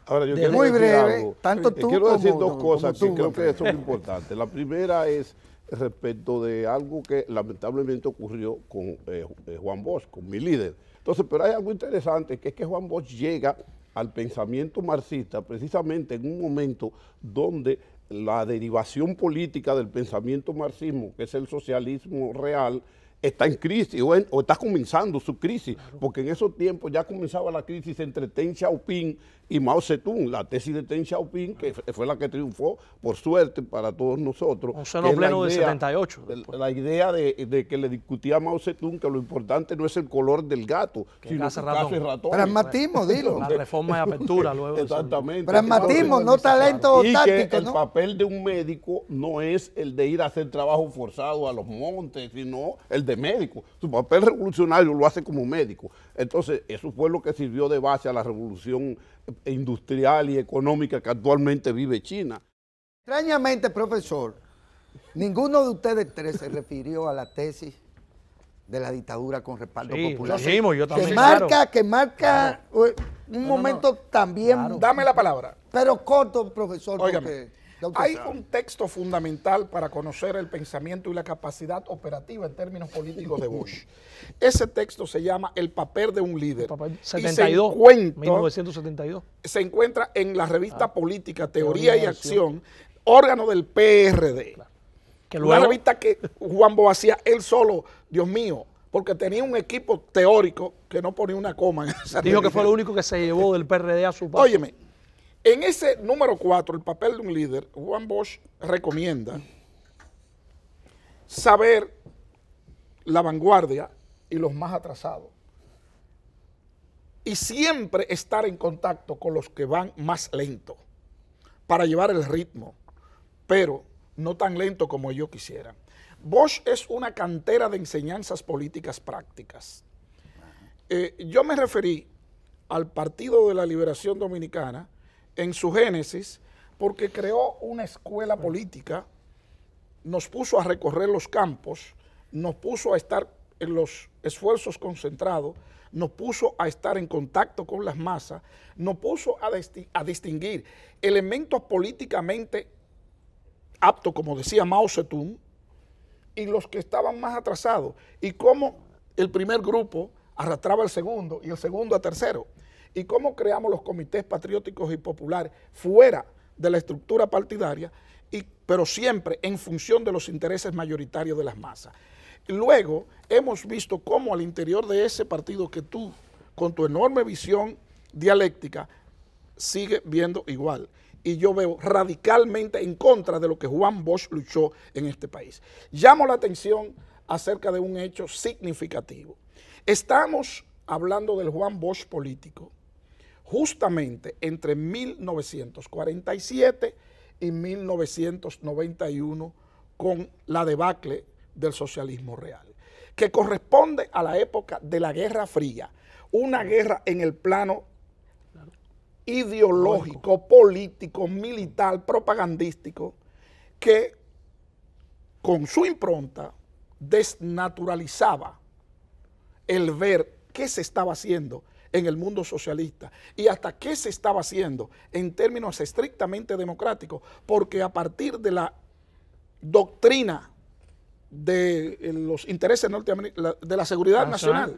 [SPEAKER 4] Ahora, muy breve. Tanto eh, tú quiero decir dos cosas que creo que son
[SPEAKER 3] importantes. La primera es respecto de algo que lamentablemente ocurrió con eh, eh, Juan Bosch, con mi líder. Entonces, pero hay algo interesante, que es que Juan Bosch llega al pensamiento marxista precisamente en un momento donde la derivación política del pensamiento marxismo, que es el socialismo real, está en crisis o, está comenzando su crisis, porque en esos tiempos ya comenzaba la crisis entre Ten Xiaoping y Mao Zedong, la tesis de Ten Xiaoping, que fue la que triunfó, por suerte, para todos nosotros. Un solo pleno de 78. La idea de, que le discutía a Mao Zedong que lo importante no es el color del gato, que sino el ratón. ratón. Pragmatismo, dilo. La reforma de apertura luego. Exactamente. Pragmatismo, no talento y Que el papel de un médico no es el de ir a hacer trabajo forzado a los montes, sino el de médico. Su papel revolucionario lo hace como médico. Entonces, eso fue lo que sirvió de base a la revolución eh, industrial y económica que actualmente vive China.
[SPEAKER 1] Extrañamente, profesor, ninguno de ustedes tres se refirió a la tesis de la dictadura con respaldo popular. Lo yo también. Que marca, que marca eh, un momento también. Dame la palabra. Pero corto, profesor, porque hay un texto fundamental para conocer el
[SPEAKER 2] pensamiento y la capacidad operativa en términos políticos de Bush. <laughs> Ese texto se llama El papel de un líder. 72, se encuentra,
[SPEAKER 4] 1972.
[SPEAKER 2] Se encuentra en la revista ah, Política, Teoría, y Acción, órgano del PRD. Una revista que Juan Bo él solo, Dios mío, porque tenía un equipo teórico que no ponía una coma en esa Dijo que fue lo
[SPEAKER 4] único que se llevó del PRD a su
[SPEAKER 2] país. Óyeme, en ese número 4, el papel de un líder, Juan Bosch recomienda saber la vanguardia y los más atrasados. Y siempre estar en contacto con los que van más lento para llevar el ritmo, pero no tan lento como yo quisiera. Bosch es una cantera de enseñanzas políticas prácticas. Eh, yo me referí al Partido de la Liberación Dominicana en su génesis, porque creó una escuela política, nos puso a recorrer los campos, nos puso a estar en los esfuerzos concentrados, nos puso a estar en contacto con las masas, nos puso a, distinguir elementos políticamente aptos, como decía Mao Zedong, y los que estaban más atrasados, y cómo el primer grupo arrastraba al segundo y el segundo a tercero y cómo creamos los comités patrióticos y populares fuera de la estructura partidaria, y, pero siempre en función de los intereses mayoritarios de las masas. Luego hemos visto cómo al interior de ese partido que tú, con tu enorme visión dialéctica, sigue viendo igual. Y yo veo radicalmente en contra de lo que Juan Bosch luchó en este país. Llamo la atención acerca de un hecho significativo. Estamos hablando del Juan Bosch político, justamente entre 1947 y 1991 con la debacle del socialismo real, que corresponde a la época de la Guerra Fría, una guerra en el plano ideológico, político, militar, propagandístico, que con su impronta desnaturalizaba el ver qué se estaba haciendo en el mundo socialista y hasta qué se estaba haciendo en términos estrictamente democráticos, porque a partir de la doctrina de eh, los intereses de la seguridad nacional,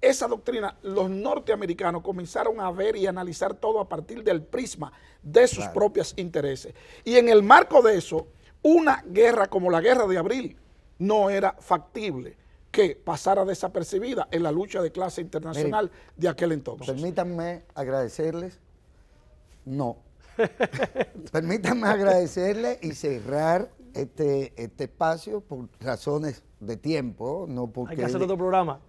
[SPEAKER 2] esa doctrina los norteamericanos comenzaron a ver y analizar todo a partir del prisma de sus propios intereses. Y en el marco de eso, una guerra como la guerra de abril no era factible que pasara desapercibida en la lucha de
[SPEAKER 1] clase internacional de aquel entonces. Permítanme agradecerles. No. <laughs> permítanme agradecerles y cerrar este, este espacio por razones de tiempo, no porque... Hay hacer otro programa.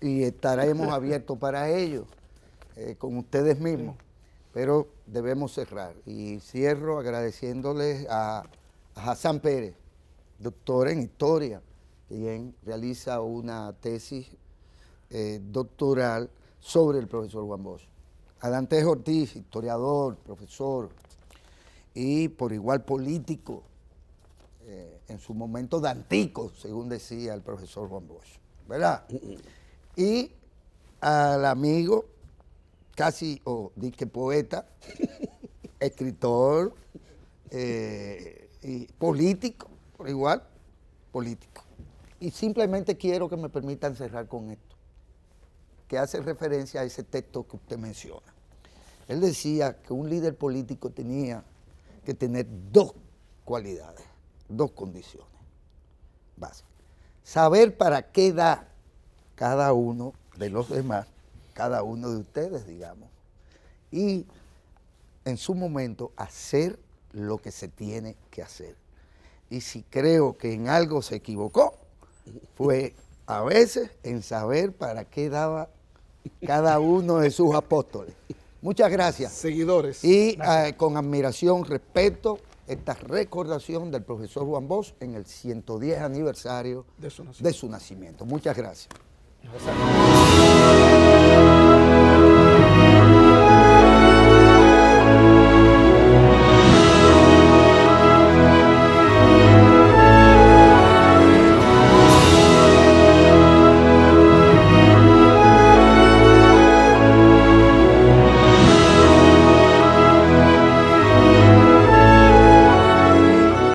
[SPEAKER 1] Y estaremos <laughs> abiertos para ello, eh, con ustedes mismos. Pero debemos cerrar. Y cierro agradeciéndoles a, a Hassan Pérez, doctor en historia, y realiza una tesis eh, doctoral sobre el profesor Juan Bosch. Adantejo Ortiz, historiador, profesor y por igual político, eh, en su momento dantico, según decía el profesor Juan Bosch, ¿verdad? Y al amigo, casi, o di que poeta, <laughs> escritor eh, y político, por igual, político. Y simplemente quiero que me permitan cerrar con esto, que hace referencia a ese texto que usted menciona. Él decía que un líder político tenía que tener dos cualidades, dos condiciones básicas. Saber para qué da cada uno de los demás, cada uno de ustedes, digamos, y en su momento hacer lo que se tiene que hacer. Y si creo que en algo se equivocó, fue a veces en saber para qué daba cada uno de sus apóstoles. Muchas gracias. Seguidores. Y ah, con admiración, respeto, esta recordación del profesor Juan Bosch en el 110 aniversario de su nacimiento. De su nacimiento. Muchas gracias.